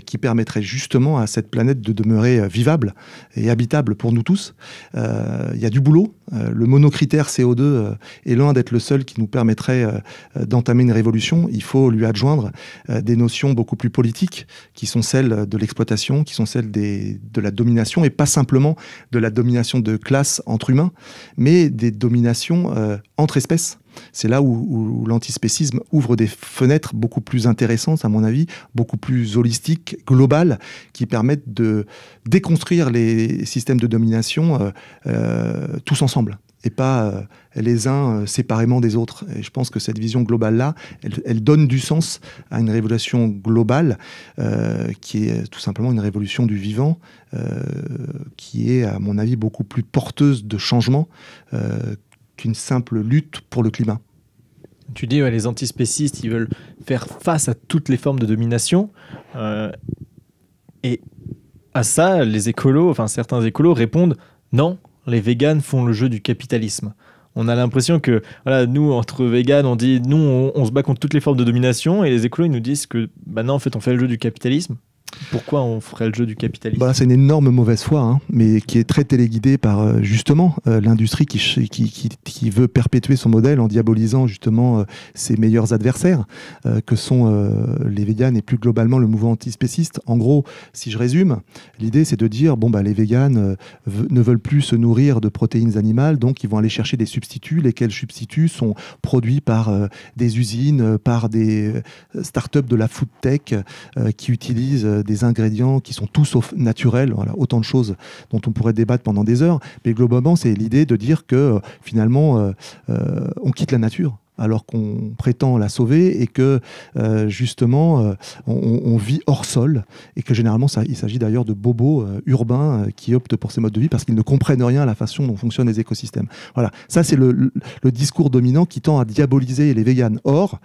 qui permettrait justement à cette planète de demeurer vivable et habitable pour nous tous. Il y a du boulot, euh, le monocritère CO2 euh, est loin d'être le seul qui nous permettrait euh, d'entamer une révolution. Il faut lui adjoindre des notions beaucoup plus politiques, qui sont celles de l'exploitation, qui sont celles de la domination, et pas simplement de la domination de classe entre humains, mais des dominations entre espèces. C'est là où, l'antispécisme ouvre des fenêtres beaucoup plus intéressantes, à mon avis, beaucoup plus holistiques, globales, qui permettent de déconstruire les systèmes de domination euh, euh, tous ensemble et pas euh, les uns séparément des autres. Et je pense que cette vision globale-là, elle, donne du sens à une révolution globale qui est tout simplement une révolution du vivant, qui est, à mon avis, beaucoup plus porteuse de changement qu'une simple lutte pour le climat. Tu dis, les antispécistes, ils veulent faire face à toutes les formes de domination. Euh, et à ça, les écolos, enfin certains écolos répondent, non, les véganes font le jeu du capitalisme. On a l'impression que, voilà, nous, entre véganes, on dit, nous, on, se bat contre toutes les formes de domination, et les écolos, ils nous disent que, bah non, en fait, on fait le jeu du capitalisme. Pourquoi on ferait le jeu du capitalisme bah, C'est une énorme mauvaise foi, hein, mais qui est très téléguidée par euh, justement euh, l'industrie qui, qui, qui, veut perpétuer son modèle en diabolisant justement euh, ses meilleurs adversaires, que sont les véganes et plus globalement le mouvement antispéciste. En gros, si je résume, l'idée c'est de dire bon bah les véganes ne veulent plus se nourrir de protéines animales, donc ils vont aller chercher des substituts, lesquels substituts sont produits par des usines, par des start-up de la food tech qui utilisent des ingrédients qui sont tous sauf naturels, autant de choses dont on pourrait débattre pendant des heures. Mais globalement, c'est l'idée de dire que euh, finalement, euh, euh, on quitte la nature alors qu'on prétend la sauver et que euh, justement euh, on, vit hors sol et que généralement ça, il s'agit d'ailleurs de bobos euh, urbains qui optent pour ces modes de vie parce qu'ils ne comprennent rien à la façon dont fonctionnent les écosystèmes. Voilà, ça c'est le, discours dominant qui tend à diaboliser les véganes. Or,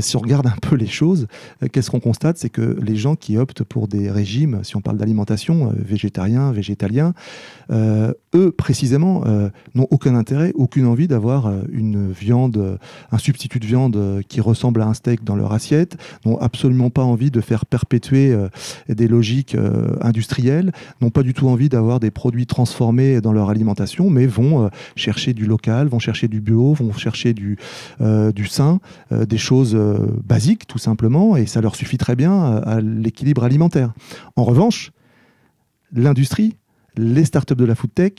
si on regarde un peu les choses, qu'est-ce qu'on constate C'est que les gens qui optent pour des régimes, si on parle d'alimentation, végétarien, végétalien, eux précisément n'ont aucun intérêt, aucune envie d'avoir une viande un substitut de viande euh, qui ressemble à un steak dans leur assiette, n'ont absolument pas envie de faire perpétuer euh, des logiques euh, industrielles, n'ont pas du tout envie d'avoir des produits transformés dans leur alimentation, mais vont chercher du local, vont chercher du bio, vont chercher du, du sain, des choses basiques tout simplement, et ça leur suffit très bien à l'équilibre alimentaire. En revanche, l'industrie les startups de la food tech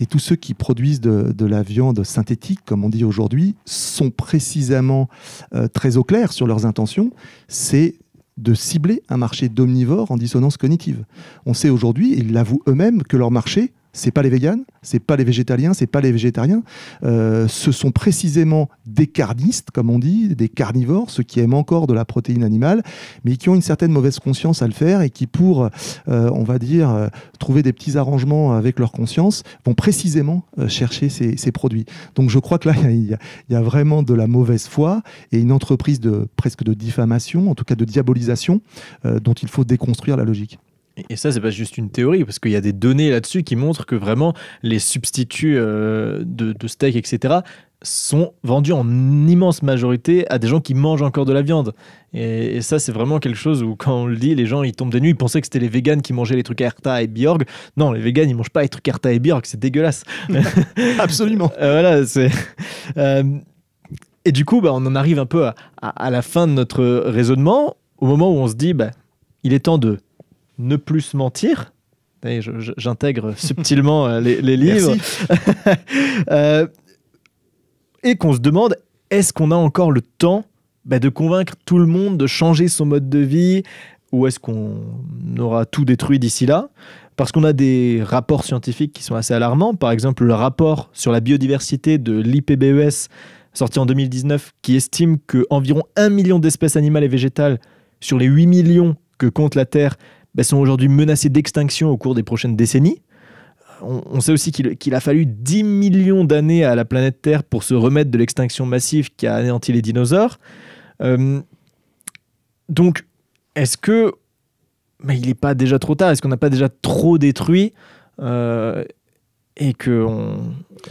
et tous ceux qui produisent de, la viande synthétique, comme on dit aujourd'hui, sont précisément euh, très au clair sur leurs intentions. C'est de cibler un marché d'omnivores en dissonance cognitive. On sait aujourd'hui, ils l'avouent eux-mêmes, que leur marché, c'est pas les véganes, c'est pas les végétaliens, c'est pas les végétariens. Euh, ce sont précisément des carnistes, comme on dit, des carnivores, ceux qui aiment encore de la protéine animale, mais qui ont une certaine mauvaise conscience à le faire et qui, pour, euh, on va dire, euh, trouver des petits arrangements avec leur conscience, vont précisément chercher ces, produits. Donc je crois que là, il y, y, a vraiment de la mauvaise foi et une entreprise de presque de diffamation, en tout cas de diabolisation, dont il faut déconstruire la logique. Et ça, c'est pas juste une théorie, parce qu'il y a des données là-dessus qui montrent que vraiment les substituts euh, de, steak, etc., sont vendus en immense majorité à des gens qui mangent encore de la viande. Et, ça, c'est vraiment quelque chose où, quand on le dit, les gens, ils tombent des nuits. Ils pensaient que c'était les véganes qui mangeaient les trucs Herta et Bjorg. Non, les véganes, ils mangent pas les trucs Herta et Bjorg, c'est dégueulasse. Absolument. Euh, voilà, euh, Et du coup, bah, on en arrive un peu à, la fin de notre raisonnement, au moment où on se dit, bah, il est temps de ne plus mentir. J'intègre subtilement euh, les, livres. Euh, et qu'on se demande, est-ce qu'on a encore le temps bah, de convaincre tout le monde de changer son mode de vie ou est-ce qu'on aura tout détruit d'ici là Parce qu'on a des rapports scientifiques qui sont assez alarmants. Par exemple, le rapport sur la biodiversité de l'IPBES sorti en 2019 qui estime que environ 1 million d'espèces animales et végétales sur les 8 millions que compte la Terre bah, sont aujourd'hui menacés d'extinction au cours des prochaines décennies. Euh, on, sait aussi qu'il a fallu 10 millions d'années à la planète Terre pour se remettre de l'extinction massive qui a anéanti les dinosaures. Euh, donc, est-ce que mais il n'est pas déjà trop tard Est-ce qu'on n'a pas déjà trop détruit euh, et qu'on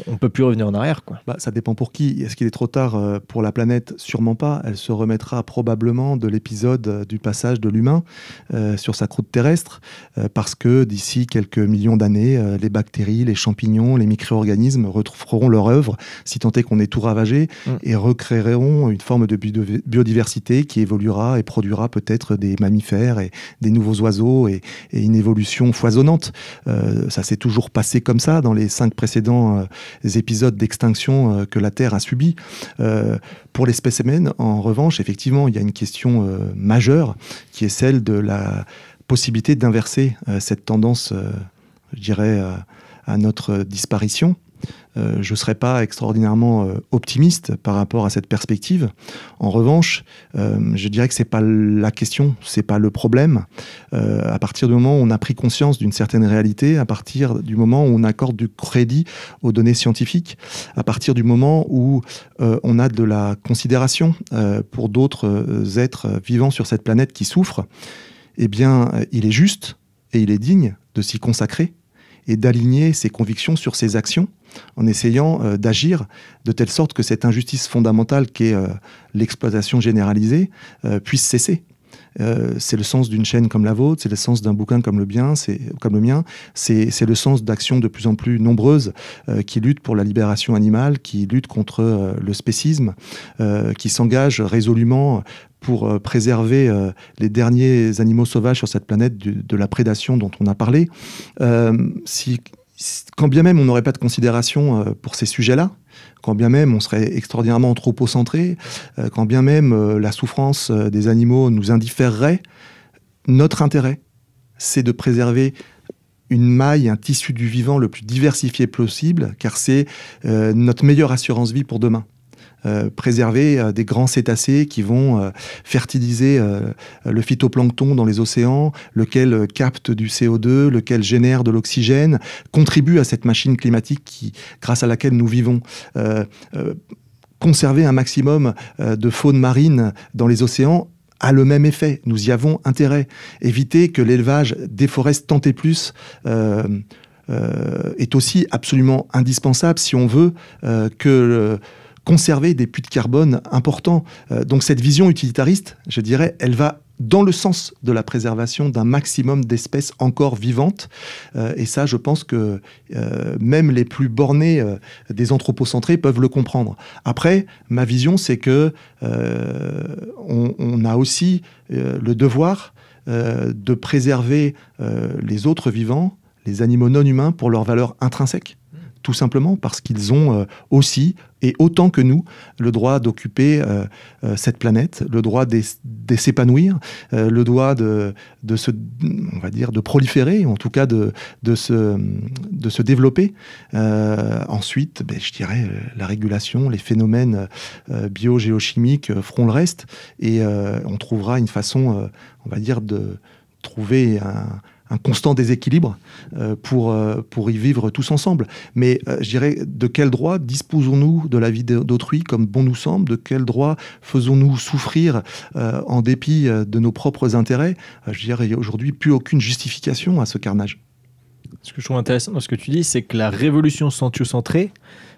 on ne peut plus revenir en arrière. Quoi. Bah, ça dépend pour qui. Est-ce qu'il est trop tard euh, pour la planète Sûrement pas. Elle se remettra probablement de l'épisode euh, du passage de l'humain euh, sur sa croûte terrestre, parce que d'ici quelques millions d'années, les bactéries, les champignons, les micro-organismes retrouveront leur œuvre, si tant est qu'on est tout ravagé, mm. et recréeront une forme de biodiversité qui évoluera et produira peut-être des mammifères et des nouveaux oiseaux et une évolution foisonnante. ça s'est toujours passé comme ça dans les cinq précédents épisodes d'extinction euh, que la Terre a subis. Euh, pour l'espèce humaine, en revanche, effectivement, il y a une question euh, majeure qui est celle de la possibilité d'inverser cette tendance, je dirais, à notre disparition. Euh, je ne serais pas extraordinairement euh, optimiste par rapport à cette perspective. En revanche, euh, je dirais que ce n'est pas la question, ce n'est pas le problème. à partir du moment où on a pris conscience d'une certaine réalité, à partir du moment où on accorde du crédit aux données scientifiques, à partir du moment où on a de la considération pour d'autres êtres vivants sur cette planète qui souffrent, eh bien, il est juste et il est digne de s'y consacrer et d'aligner ses convictions sur ses actions en essayant euh, d'agir de telle sorte que cette injustice fondamentale qu'est est euh, l'exploitation généralisée euh, puisse cesser. c'est le sens d'une chaîne comme la vôtre, c'est le sens d'un bouquin comme le, bien, comme le mien, c'est le sens d'actions de plus en plus nombreuses qui luttent pour la libération animale, qui luttent contre le spécisme, qui s'engagent résolument pour préserver les derniers animaux sauvages sur cette planète de la prédation dont on a parlé. si quand bien même on n'aurait pas de considération euh, pour ces sujets-là, quand bien même on serait extraordinairement anthropocentré, euh, quand bien même euh, la souffrance des animaux nous indifférerait, notre intérêt, c'est de préserver une maille, un tissu du vivant le plus diversifié possible, car c'est notre meilleure assurance vie pour demain. Euh, préserver euh, des grands cétacés qui vont euh, fertiliser le phytoplancton dans les océans, lequel capte du CO2, lequel génère de l'oxygène, contribue à cette machine climatique qui, grâce à laquelle nous vivons conserver un maximum de faune marine dans les océans a le même effet. Nous y avons intérêt. Éviter que l'élevage déforeste tant et plus est aussi absolument indispensable si on veut que conserver des puits de carbone importants. Euh, donc cette vision utilitariste, je dirais, elle va dans le sens de la préservation d'un maximum d'espèces encore vivantes. Euh, et ça, je pense que euh, même les plus bornés des anthropocentrés peuvent le comprendre. Après, ma vision, c'est que on, a aussi le devoir de préserver les autres vivants, les animaux non humains, pour leur valeur intrinsèque tout simplement parce qu'ils ont euh, aussi, et autant que nous, le droit d'occuper euh, euh, cette planète, le droit de, s'épanouir, le droit de, de, se, on va dire, de proliférer, en tout cas de, de, se, de se développer. ensuite, ben, je dirais, la régulation, les phénomènes bio biogéochimiques feront le reste, et on trouvera une façon, on va dire, de trouver un un constant déséquilibre euh, pour, euh, pour y vivre tous ensemble. Mais euh, je dirais, de quel droit disposons-nous de la vie d'autrui comme bon nous semble De quel droit faisons-nous souffrir en dépit de nos propres intérêts Je dirais, il aujourd'hui plus aucune justification à ce carnage. Ce que je trouve intéressant dans ce que tu dis, c'est que la révolution centio-centrée,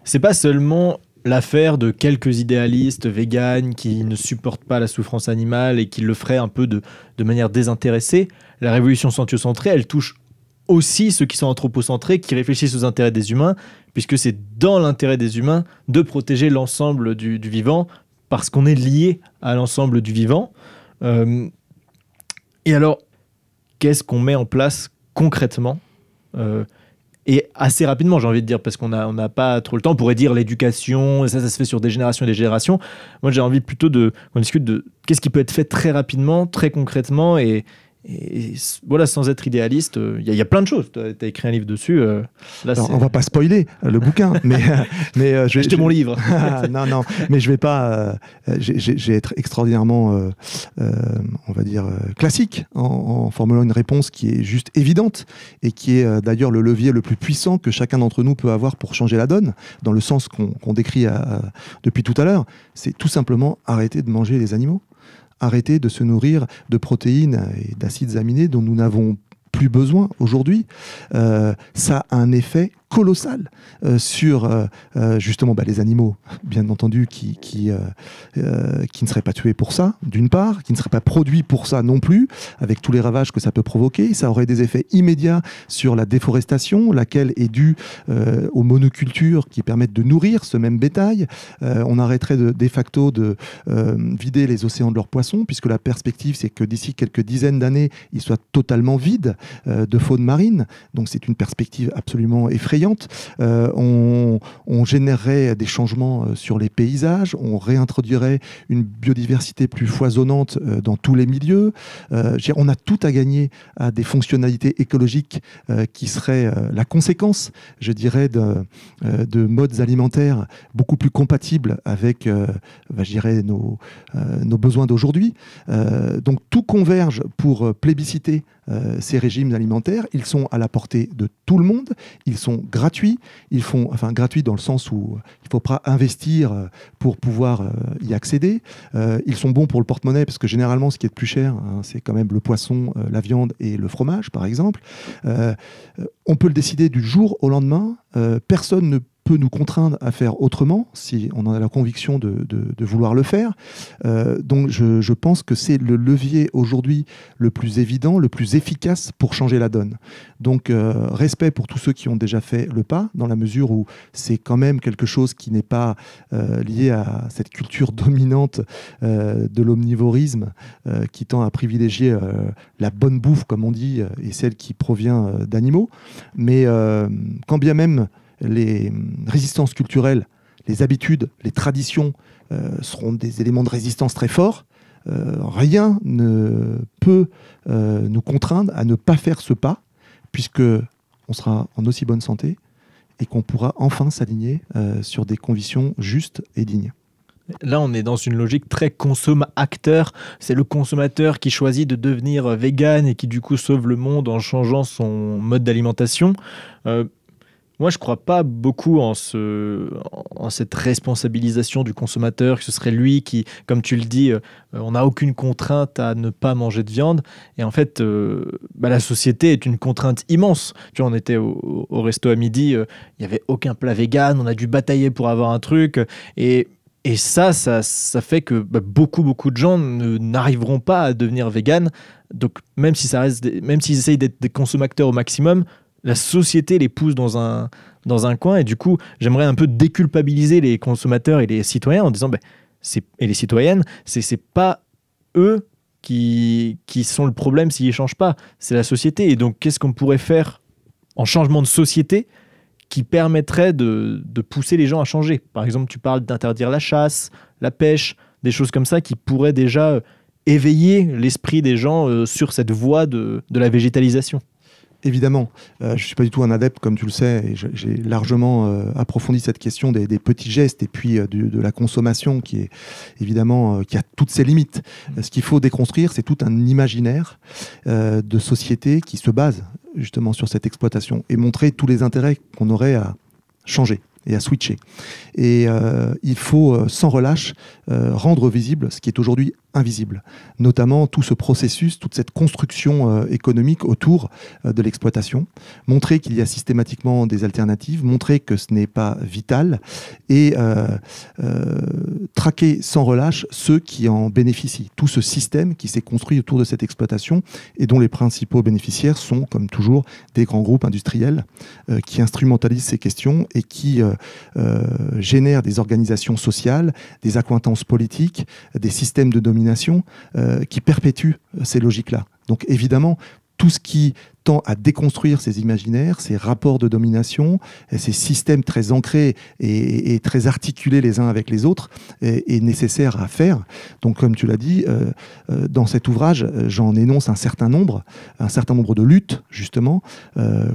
c'est pas seulement l'affaire de quelques idéalistes véganes qui ne supportent pas la souffrance animale et qui le feraient un peu de, manière désintéressée. La révolution centiocentrée, elle touche aussi ceux qui sont anthropocentrés, qui réfléchissent aux intérêts des humains, puisque c'est dans l'intérêt des humains de protéger l'ensemble du, vivant, parce qu'on est lié à l'ensemble du vivant. Euh, et alors, qu'est-ce qu'on met en place concrètement euh, et assez rapidement, j'ai envie de dire, parce qu'on n'a on a pas trop le temps. On pourrait dire l'éducation, ça, ça se fait sur des générations et des générations. Moi, j'ai envie plutôt de qu'on discute de qu'est-ce qui peut être fait très rapidement, très concrètement et, et, voilà, sans être idéaliste, euh, il y, a plein de choses. Tu as, écrit un livre dessus. On euh, là, on va pas spoiler euh, le bouquin, mais, mais je vais acheter mon livre. Ah, non, non, mais je vais pas. J'ai être extraordinairement, on va dire classique en, formulant une réponse qui est juste évidente et qui est d'ailleurs le levier le plus puissant que chacun d'entre nous peut avoir pour changer la donne, dans le sens qu'on décrit depuis tout à l'heure. C'est tout simplement arrêter de manger les animaux arrêter de se nourrir de protéines et d'acides aminés dont nous n'avons plus besoin aujourd'hui. Euh, ça a un effet colossal euh, sur euh, euh, justement bah, les animaux, bien entendu, qui, qui, qui ne seraient pas tués pour ça, d'une part, qui ne seraient pas produits pour ça non plus, avec tous les ravages que ça peut provoquer. Ça aurait des effets immédiats sur la déforestation, laquelle est due aux monocultures qui permettent de nourrir ce même bétail. on arrêterait de, de facto de vider les océans de leurs poissons, puisque la perspective, c'est que d'ici quelques dizaines d'années, ils soient totalement vides de faune marine. Donc c'est une perspective absolument effrayante euh, on, générerait des changements euh, sur les paysages, on réintroduirait une biodiversité plus foisonnante euh, dans tous les milieux. on a tout à gagner à des fonctionnalités écologiques qui seraient la conséquence, je dirais, de, modes alimentaires beaucoup plus compatibles avec, bah, nos besoins d'aujourd'hui. donc tout converge pour plébisciter euh, ces régimes alimentaires. Ils sont à la portée de tout le monde. Ils sont gratuits. Ils font, enfin, gratuits dans le sens où euh, il ne faut pas investir euh, pour pouvoir y accéder. ils sont bons pour le porte-monnaie parce que généralement, ce qui est le plus cher, hein, c'est quand même le poisson, la viande et le fromage, par exemple. on peut le décider du jour au lendemain. personne ne peut nous contraindre à faire autrement si on en a la conviction de, vouloir le faire. Euh, donc je, pense que c'est le levier aujourd'hui le plus évident, le plus efficace pour changer la donne. Donc euh, respect pour tous ceux qui ont déjà fait le pas, dans la mesure où c'est quand même quelque chose qui n'est pas euh, lié à cette culture dominante de l'omnivorisme qui tend à privilégier la bonne bouffe, comme on dit, et celle qui provient d'animaux. Mais quand bien même les hum, résistances culturelles, les habitudes, les traditions euh, seront des éléments de résistance très forts. Euh, rien ne peut euh, nous contraindre à ne pas faire ce pas, puisque on sera en aussi bonne santé et qu'on pourra enfin s'aligner sur des conditions justes et dignes. Là, on est dans une logique très consomme-acteur. C'est le consommateur qui choisit de devenir vegan et qui du coup sauve le monde en changeant son mode d'alimentation. Moi, je ne crois pas beaucoup en, ce, en cette responsabilisation du consommateur, que ce serait lui qui, comme tu le dis, euh, on n'a aucune contrainte à ne pas manger de viande. Et en fait, euh, bah, la société est une contrainte immense. Tu vois, on était au, resto à midi, euh, il n'y avait aucun plat vegan, on a dû batailler pour avoir un truc. Et et ça, ça, fait que bah, beaucoup, beaucoup de gens n'arriveront pas à devenir vegan. Donc, même si ça reste, même s'ils essayent d'être des consommateurs au maximum, la société les pousse dans un, dans un coin. Et du coup, j'aimerais un peu déculpabiliser les consommateurs et les citoyens en disant, ben, et les citoyennes, c'est pas eux qui, sont le problème s'ils ne changent pas, c'est la société. Et donc, qu'est-ce qu'on pourrait faire en changement de société qui permettrait de, pousser les gens à changer Par exemple, tu parles d'interdire la chasse, la pêche, des choses comme ça qui pourraient déjà euh, éveiller l'esprit des gens euh, sur cette voie de la végétalisation évidemment. Euh, je ne suis pas du tout un adepte, comme tu le sais, et j'ai largement euh, approfondi cette question des, petits gestes et puis euh, de la consommation qui est évidemment qui a toutes ses limites. ce qu'il faut déconstruire, c'est tout un imaginaire de société qui se base justement sur cette exploitation et montrer tous les intérêts qu'on aurait à changer et à switcher. Et euh, il faut euh, sans relâche euh, rendre visible ce qui est aujourd'hui invisible, notamment tout ce processus, toute cette construction économique autour de l'exploitation, montrer qu'il y a systématiquement des alternatives, montrer que ce n'est pas vital et traquer sans relâche ceux qui en bénéficient, tout ce système qui s'est construit autour de cette exploitation et dont les principaux bénéficiaires sont, comme toujours, des grands groupes industriels qui instrumentalisent ces questions et qui euh, génère des organisations sociales, des accointances politiques, des systèmes de domination euh, qui perpétuent ces logiques-là. Donc évidemment, tout ce qui tend à déconstruire ces imaginaires, ces rapports de domination, ces systèmes très ancrés et, très articulés les uns avec les autres, est, nécessaire à faire. Donc, comme tu l'as dit, euh, dans cet ouvrage, j'en énonce un certain nombre, un certain nombre de luttes, justement,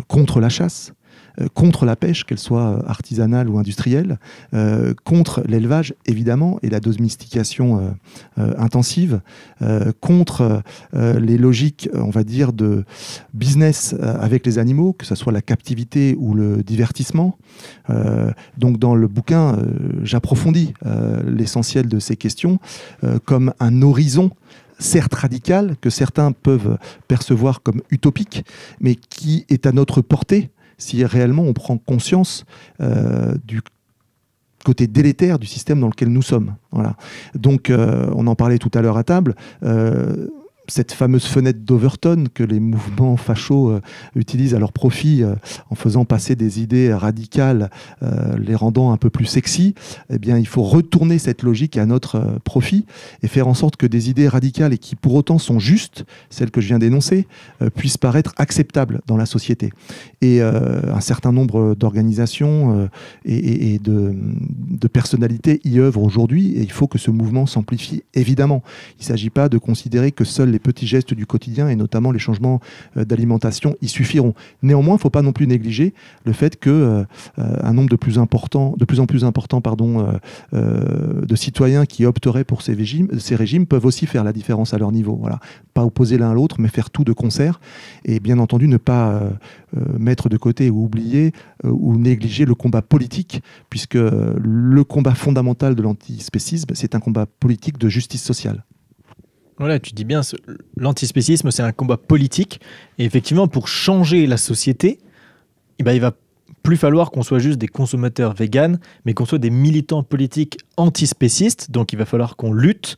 contre la chasse, euh, contre la pêche, qu'elle soit euh, artisanale ou industrielle, euh, contre l'élevage évidemment et la domestication intensive, contre les logiques, on va dire, de business avec les animaux, que ce soit la captivité ou le divertissement. donc dans le bouquin, j'approfondis l'essentiel de ces questions comme un horizon certes radical, que certains peuvent percevoir comme utopique, mais qui est à notre portée si réellement on prend conscience euh, du côté délétère du système dans lequel nous sommes. Voilà. Donc, euh, on en parlait tout à l'heure à table. Euh, cette fameuse fenêtre d'Overton que les mouvements fachos euh, utilisent à leur profit euh, en faisant passer des idées radicales, euh, les rendant un peu plus sexy, eh bien, il faut retourner cette logique à notre profit et faire en sorte que des idées radicales et qui pour autant sont justes, celles que je viens d'énoncer, puissent paraître acceptables dans la société. Et un certain nombre d'organisations et, de, personnalités y œuvrent aujourd'hui et il faut que ce mouvement s'amplifie évidemment. Il ne s'agit pas de considérer que seuls les petits gestes du quotidien et notamment les changements euh, d'alimentation y suffiront. Néanmoins, il ne faut pas non plus négliger le fait qu'un euh, euh, nombre de plus important, de plus en plus important, pardon, de citoyens qui opteraient pour ces régimes, peuvent aussi faire la différence à leur niveau. Voilà, pas opposer l'un à l'autre, mais faire tout de concert et bien entendu ne pas mettre de côté ou oublier ou négliger le combat politique, puisque le combat fondamental de l'antispécisme, c'est un combat politique de justice sociale. Voilà, tu dis bien, l'antispécisme, c'est un combat politique. Et effectivement, pour changer la société, eh ben, il va plus falloir qu'on soit juste des consommateurs véganes, mais qu'on soit des militants politiques antispécistes. Donc, il va falloir qu'on lutte.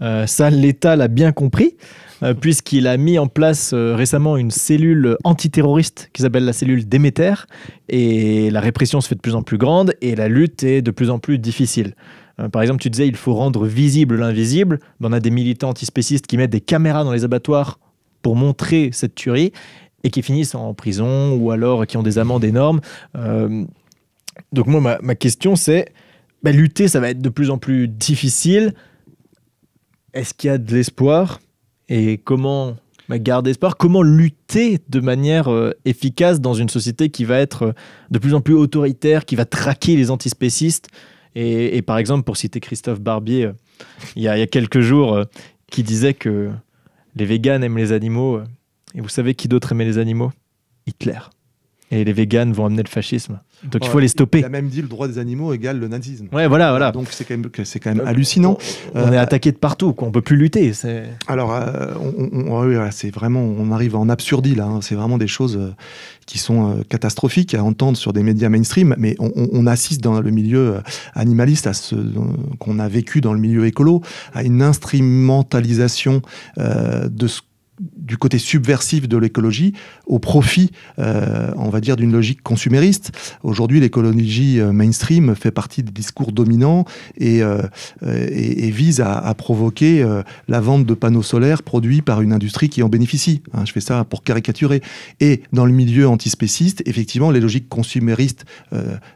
Euh, ça, l'État l'a bien compris, euh, puisqu'il a mis en place euh, récemment une cellule antiterroriste qui s'appelle la cellule Déméter. Et la répression se fait de plus en plus grande et la lutte est de plus en plus difficile. Euh, par exemple, tu disais il faut rendre visible l'invisible. Ben, on a des militants antispécistes qui mettent des caméras dans les abattoirs pour montrer cette tuerie et qui finissent en prison ou alors qui ont des amendes énormes. Euh, donc moi, ma, question, c'est ben, lutter, ça va être de plus en plus difficile. Est-ce qu'il y a de l'espoir Et comment ma ben, garder espoir Comment lutter de manière euh, efficace dans une société qui va être de plus en plus autoritaire, qui va traquer les antispécistes et, par exemple, pour citer Christophe Barbier, euh, il, y a, quelques jours, euh, qui disait que les végans aiment les animaux. Euh, et vous savez qui d'autre aimait les animaux Hitler. Et les véganes vont amener le fascisme. Donc il faut les stopper. Il a même dit le droit des animaux égale le nazisme. Ouais, voilà, voilà. Donc c'est quand même, c'est quand même hallucinant. On est euh, attaqué de partout, on peut plus lutter. Alors, euh, on, c'est vraiment, on arrive en absurdie là. Hein. C'est vraiment des choses euh, qui sont catastrophiques à entendre sur des médias mainstream, mais on, assiste dans le milieu animaliste à ce qu'on a vécu dans le milieu écolo, à une instrumentalisation de ce du côté subversif de l'écologie au profit, euh, on va dire, d'une logique consumériste. Aujourd'hui, l'écologie euh, mainstream fait partie des discours dominants et, euh, vise à, provoquer la vente de panneaux solaires produits par une industrie qui en bénéficie. Hein. je fais ça pour caricaturer. Et dans le milieu antispéciste, effectivement, les logiques consuméristes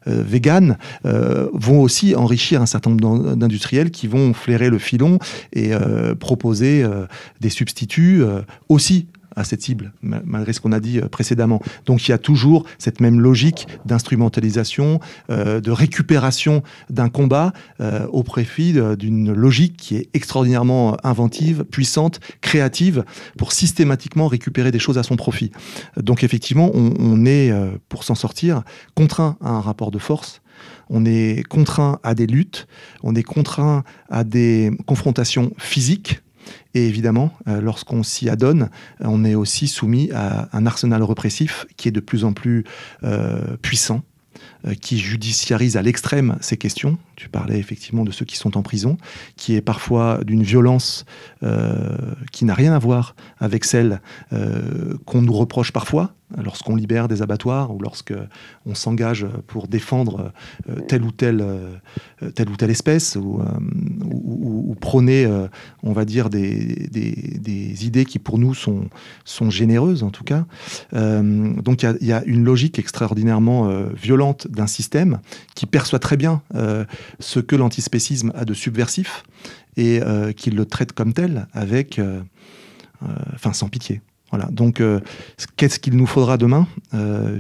véganes vont aussi enrichir un certain nombre d'industriels qui vont flairer le filon et proposer des substituts aussi à cette cible, malgré ce qu'on a dit euh, précédemment. Donc il y a toujours cette même logique d'instrumentalisation, euh, de récupération d'un combat euh, au profit d'une logique qui est extraordinairement inventive, puissante, créative, pour systématiquement récupérer des choses à son profit. Donc effectivement, on est, pour s'en sortir, contraint à un rapport de force on est contraint à des luttes, on est contraint à des confrontations physiques et évidemment, euh, lorsqu'on s'y adonne, euh, on est aussi soumis à un arsenal repressif qui est de plus en plus euh, puissant qui judiciarise à l'extrême ces questions. Tu parlais effectivement de ceux qui sont en prison, qui est parfois d'une violence euh, qui n'a rien à voir avec celle euh, qu'on nous reproche parfois lorsqu'on libère des abattoirs ou lorsque on s'engage pour défendre euh, telle ou telle, ou telle espèce ou, prôner, on va dire, des, des, idées qui pour nous sont, sont généreuses en tout cas. donc il y, a une logique extraordinairement violente d'un système qui perçoit très bien ce que l'antispécisme a de subversif et euh, qu'il le traite comme tel, avec, euh, euh, enfin, sans pitié. Voilà. Donc, qu'est-ce qu'il nous faudra demain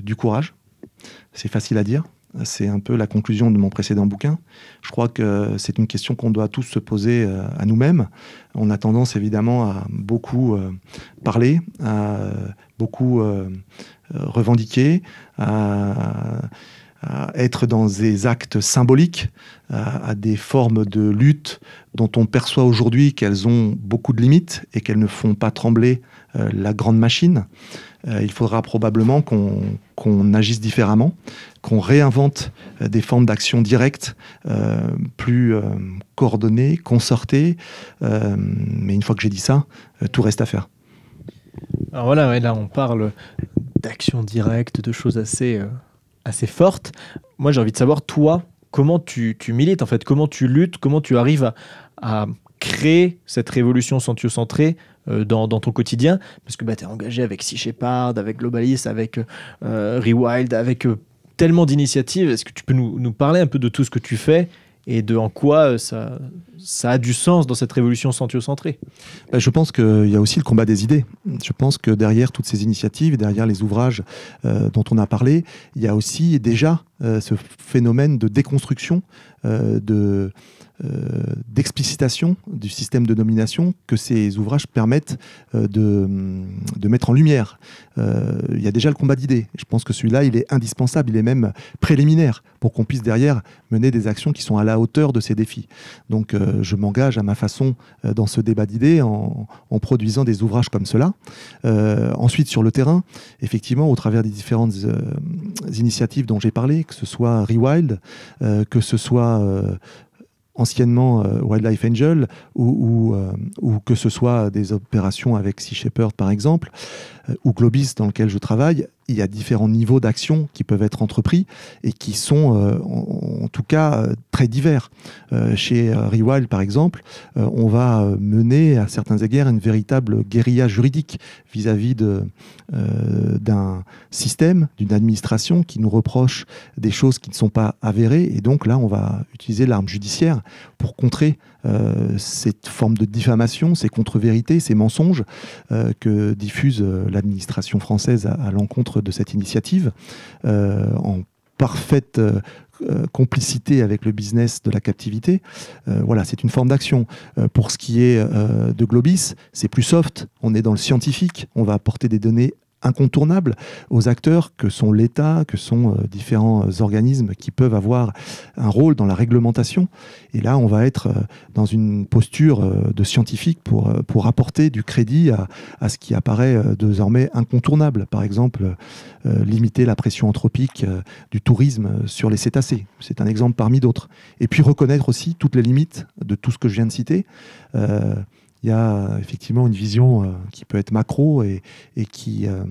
Du courage. C'est facile à dire. C'est un peu la conclusion de mon précédent bouquin. Je crois que c'est une question qu'on doit tous se poser à nous-mêmes. On a tendance évidemment à beaucoup parler, à beaucoup revendiquer, à, être dans des actes symboliques, à des formes de lutte dont on perçoit aujourd'hui qu'elles ont beaucoup de limites et qu'elles ne font pas trembler euh, la grande machine, euh, il faudra probablement qu'on agisse différemment, qu'on réinvente euh, des formes d'action directe plus coordonnées, consortées. mais une fois que j'ai dit ça, tout reste à faire. Alors voilà, là on parle d'action directe, de choses assez, assez fortes. Moi j'ai envie de savoir, toi, comment tu, tu, milites en fait, comment tu luttes, comment tu arrives à, à créer cette révolution sentiocentrée centrée euh, dans, ton quotidien Parce que bah, tu es engagé avec Sea Shepard avec Globalis, avec euh, euh, Rewild, avec tellement d'initiatives. Est-ce que tu peux nous, nous, parler un peu de tout ce que tu fais et de en quoi ça, ça a du sens dans cette révolution centiocentrée bah, Je pense qu'il y a aussi le combat des idées. Je pense que derrière toutes ces initiatives, derrière les ouvrages euh, dont on a parlé, il y a aussi déjà euh, ce phénomène de déconstruction, euh, de d'explicitation du système de nomination que ces ouvrages permettent de, de mettre en lumière. il y a déjà le combat d'idées. Je pense que celui-là, il est indispensable, il est même préliminaire pour qu'on puisse derrière mener des actions qui sont à la hauteur de ces défis. Donc euh, je m'engage à ma façon euh, dans ce débat d'idées en, produisant des ouvrages comme cela. Euh, ensuite, sur le terrain, effectivement, au travers des différentes initiatives dont j'ai parlé, que ce soit Rewild, que ce soit anciennement Wildlife Angel ou, que ce soit des opérations avec Sea Shepherd par exemple ou Globis dans lequel je travaille, il y a différents niveaux d'action qui peuvent être entrepris et qui sont euh, en, tout cas euh, très divers. Euh, chez Rewild, par exemple, on va mener à certains égards une véritable guérilla juridique vis-à-vis d'un système, d'une administration qui nous reproche des choses qui ne sont pas avérées. Et donc là, on va utiliser l'arme judiciaire pour contrer cette forme de diffamation, ces contre-vérités, ces mensonges que diffuse l'administration française à l'encontre de cette initiative euh, en parfaite euh, euh, complicité avec le business de la captivité. voilà, c'est une forme d'action. pour ce qui est de Globis, c'est plus soft. On est dans le scientifique. On va apporter des données incontournable aux acteurs que sont l'État, que sont euh, différents euh, organismes qui peuvent avoir un rôle dans la réglementation. Et là, on va être euh, dans une posture de scientifique pour, pour apporter du crédit à, ce qui apparaît désormais incontournable. Par exemple, limiter la pression anthropique du tourisme sur les cétacés. C'est un exemple parmi d'autres. Et puis reconnaître aussi toutes les limites de tout ce que je viens de citer il y a effectivement une vision euh, qui peut être macro et, qui, euh,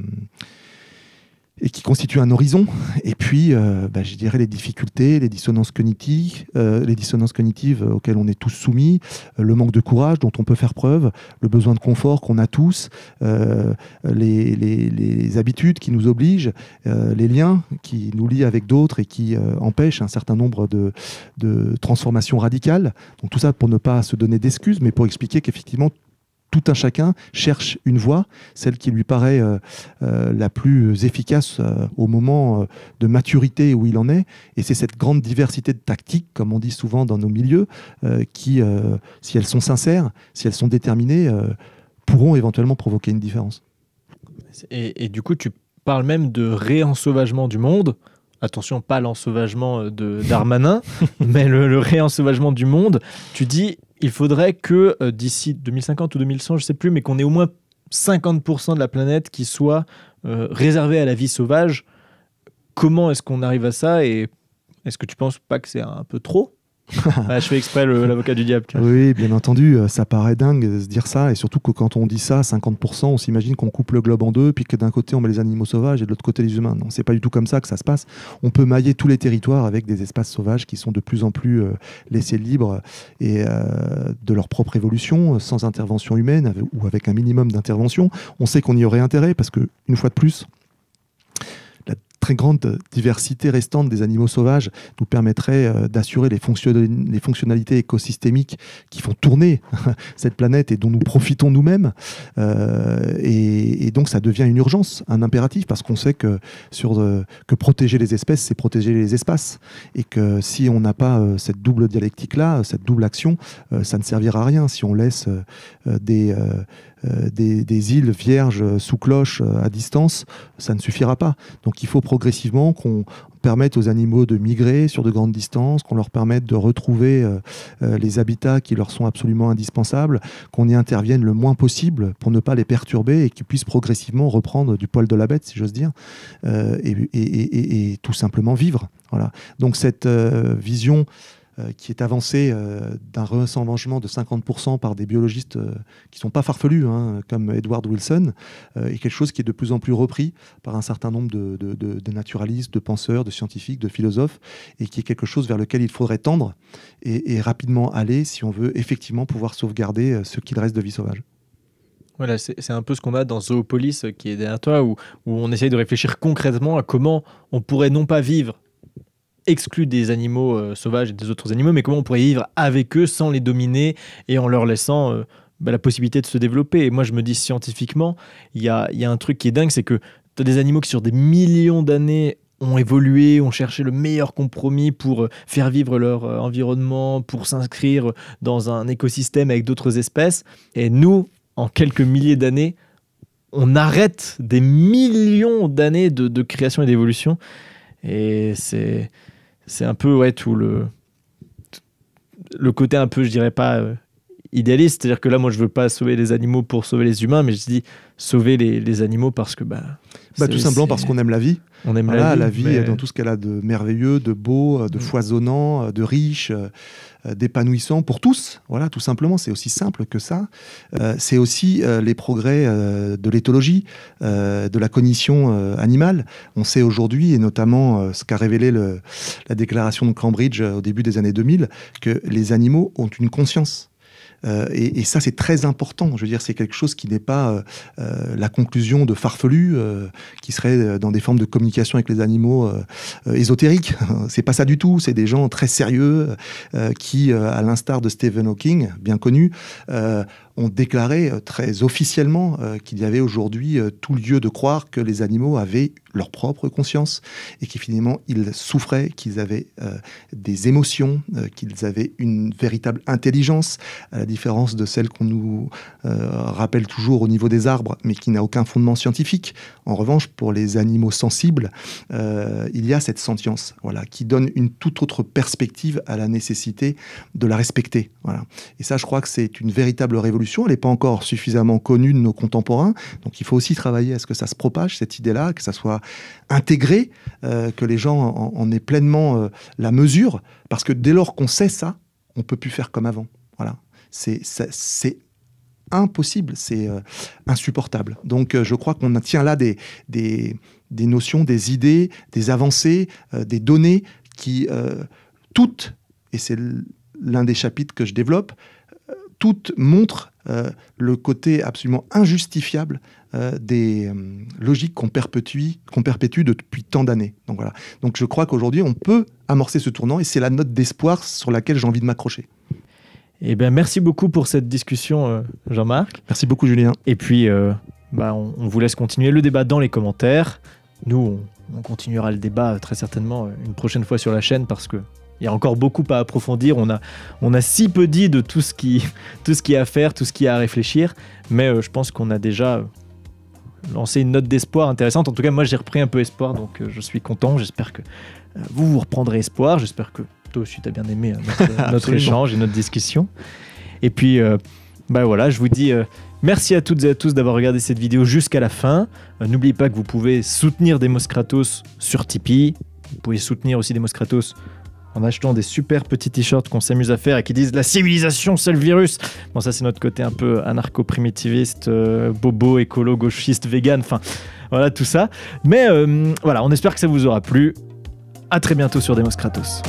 et qui constitue un horizon. Et puis, euh, bah, je dirais les difficultés, les dissonances cognitives, euh, les dissonances cognitives auxquelles on est tous soumis, euh, le manque de courage dont on peut faire preuve, le besoin de confort qu'on a tous, les, habitudes qui nous obligent, les liens qui nous lient avec d'autres et qui empêchent un certain nombre de, de transformations radicales. Donc tout ça pour ne pas se donner d'excuses, mais pour expliquer qu'effectivement tout un chacun cherche une voie, celle qui lui paraît euh, euh, la plus efficace euh, au moment de maturité où il en est. Et c'est cette grande diversité de tactiques, comme on dit souvent dans nos milieux, qui, si elles sont sincères, si elles sont déterminées, pourront éventuellement provoquer une différence. Et, du coup, tu parles même de réensauvagement du monde. Attention, pas l'ensauvagement de Darmanin, mais le, le réensauvagement du monde. Tu dis, il faudrait que euh, d'ici 2050 ou 2100, je ne sais plus, mais qu'on ait au moins 50% de la planète qui soit euh, réservée à la vie sauvage. Comment est-ce qu'on arrive à ça et est-ce que tu penses pas que c'est un peu trop Ah, je fais exprès l'avocat du diable. Oui, bien entendu, euh, ça paraît dingue de se dire ça, et surtout que quand on dit ça, 50%, on s'imagine qu'on coupe le globe en deux, puis que d'un côté on met les animaux sauvages et de l'autre côté les humains. Non, c'est pas du tout comme ça que ça se passe. On peut mailler tous les territoires avec des espaces sauvages qui sont de plus en plus euh, laissés libres et euh, de leur propre évolution, sans intervention humaine ou avec un minimum d'intervention. On sait qu'on y aurait intérêt parce que, une fois de plus, grande diversité restante des animaux sauvages nous permettrait euh, d'assurer les, les, fonctionnalités écosystémiques qui font tourner cette planète et dont nous profitons nous-mêmes. Euh, et, donc ça devient une urgence, un impératif, parce qu'on sait que, sur, euh, que protéger les espèces, c'est protéger les espaces. Et que si on n'a pas cette double dialectique-là, cette double action, ça ne servira à rien si on laisse des... Euh, des, îles vierges sous cloche euh, à distance, ça ne suffira pas. Donc il faut progressivement qu'on permette aux animaux de migrer sur de grandes distances, qu'on leur permette de retrouver euh, les habitats qui leur sont absolument indispensables, qu'on y intervienne le moins possible pour ne pas les perturber et qu'ils puissent progressivement reprendre du poil de la bête, si j'ose dire, et, et, tout simplement vivre. Voilà. Donc cette vision euh, qui est avancé euh, d'un renseignement de 50% par des biologistes euh, qui ne sont pas farfelus, hein, comme Edward Wilson, est quelque chose qui est de plus en plus repris par un certain nombre de, naturalistes, de penseurs, de scientifiques, de philosophes, et qui est quelque chose vers lequel il faudrait tendre et, rapidement aller si on veut effectivement pouvoir sauvegarder ce qu'il reste de vie sauvage. Voilà, c'est un peu ce qu'on a dans Zoopolis qui est derrière toi, où, où on essaye de réfléchir concrètement à comment on pourrait non pas vivre exclus des animaux euh, sauvages et des autres animaux, mais comment on pourrait vivre avec eux sans les dominer et en leur laissant euh, bah, la possibilité de se développer. Et moi, je me dis scientifiquement, il y a, un truc qui est dingue, c'est que tu as des animaux qui, sur des millions d'années, ont évolué, ont cherché le meilleur compromis pour euh, faire vivre leur environnement, pour s'inscrire dans un écosystème avec d'autres espèces. Et nous, en quelques milliers d'années, on arrête des millions d'années de, de création et d'évolution. Et c'est c'est un peu ouais tout le le côté un peu je dirais pas euh, idéaliste. C'est-à-dire que là, moi, je veux pas sauver les animaux pour sauver les humains, mais je dis sauver les, animaux parce que. Bah, bah tout simplement parce qu'on aime la vie. On aime la vie. La vie dans tout ce qu'elle a de merveilleux, de beau, euh, de mm. foisonnant, euh, de riche, euh, d'épanouissant pour tous. Voilà, tout simplement. C'est aussi simple que ça. c'est aussi les progrès de l'éthologie, de la cognition animale. On sait aujourd'hui, et notamment ce qu'a révélé la déclaration de Cambridge au début des années 2000, que les animaux ont une conscience. Euh, et, ça, c'est très important. Je veux dire, c'est quelque chose qui n'est pas euh, euh, la conclusion de farfelu, qui serait dans des formes de communication avec les animaux ésotériques. c'est pas ça du tout. C'est des gens très sérieux qui, à l'instar de Stephen Hawking, bien connu, ont déclaré euh, très officiellement euh, qu'il y avait aujourd'hui euh, tout lieu de croire que les animaux avaient leur propre conscience et qui finalement ils souffraient, qu'ils avaient des émotions, qu'ils avaient une véritable intelligence, à la différence de celle qu'on nous rappelle toujours au niveau des arbres, mais qui n'a aucun fondement scientifique. En revanche, pour les animaux sensibles, il y a cette sentience, voilà, qui donne une toute autre perspective à la nécessité de la respecter. Voilà. Et ça, je crois que c'est une véritable révolution elle n'est pas encore suffisamment connue de nos contemporains. Donc il faut aussi travailler à ce que ça se propage, cette idée-là, que ça soit intégré, euh, que les gens en, aient pleinement euh, la mesure, parce que dès lors qu'on sait ça, on peut plus faire comme avant. Voilà. C'est impossible, c'est euh, insupportable. Donc je crois qu'on tient là des, des, notions, des idées, des avancées, des données qui, toutes, et c'est l'un des chapitres que je développe, toutes montrent euh, le côté absolument injustifiable euh, des euh, logiques qu'on perpétue, depuis tant d'années. Donc voilà. Donc je crois qu'aujourd'hui, on peut amorcer ce tournant et c'est la note d'espoir sur laquelle j'ai envie de m'accrocher. Eh bien, merci beaucoup pour cette discussion, Jean-Marc. Merci beaucoup, Julien. Et puis, bah, on, vous laisse continuer le débat dans les commentaires. Nous, on continuera le débat très certainement une prochaine fois sur la chaîne parce que il y a encore beaucoup à approfondir. On a, on a si peu dit de tout ce qui, tout ce qui est à faire, tout ce qui a à réfléchir, mais euh, je pense qu'on a déjà lancé une note d'espoir intéressante. En tout cas, moi, j'ai repris un peu espoir, donc euh, je suis content. J'espère que euh, vous vous reprendrez espoir. J'espère que toi aussi, tu as bien aimé notre, échange et notre discussion. Et puis, bah voilà, je vous dis. Merci à toutes et à tous d'avoir regardé cette vidéo jusqu'à la fin. N'oubliez pas que vous pouvez soutenir Demos Kratos sur Tipeee. Vous pouvez soutenir aussi Demos Kratos en achetant des super petits t-shirts qu'on s'amuse à faire et qui disent la civilisation c'est le virus. Bon ça c'est notre côté un peu anarcho-primitiviste, euh, bobo, écolo, gauchiste, vegan, enfin voilà tout ça. Mais euh, voilà, on espère que ça vous aura plu. À très bientôt sur Demos Kratos.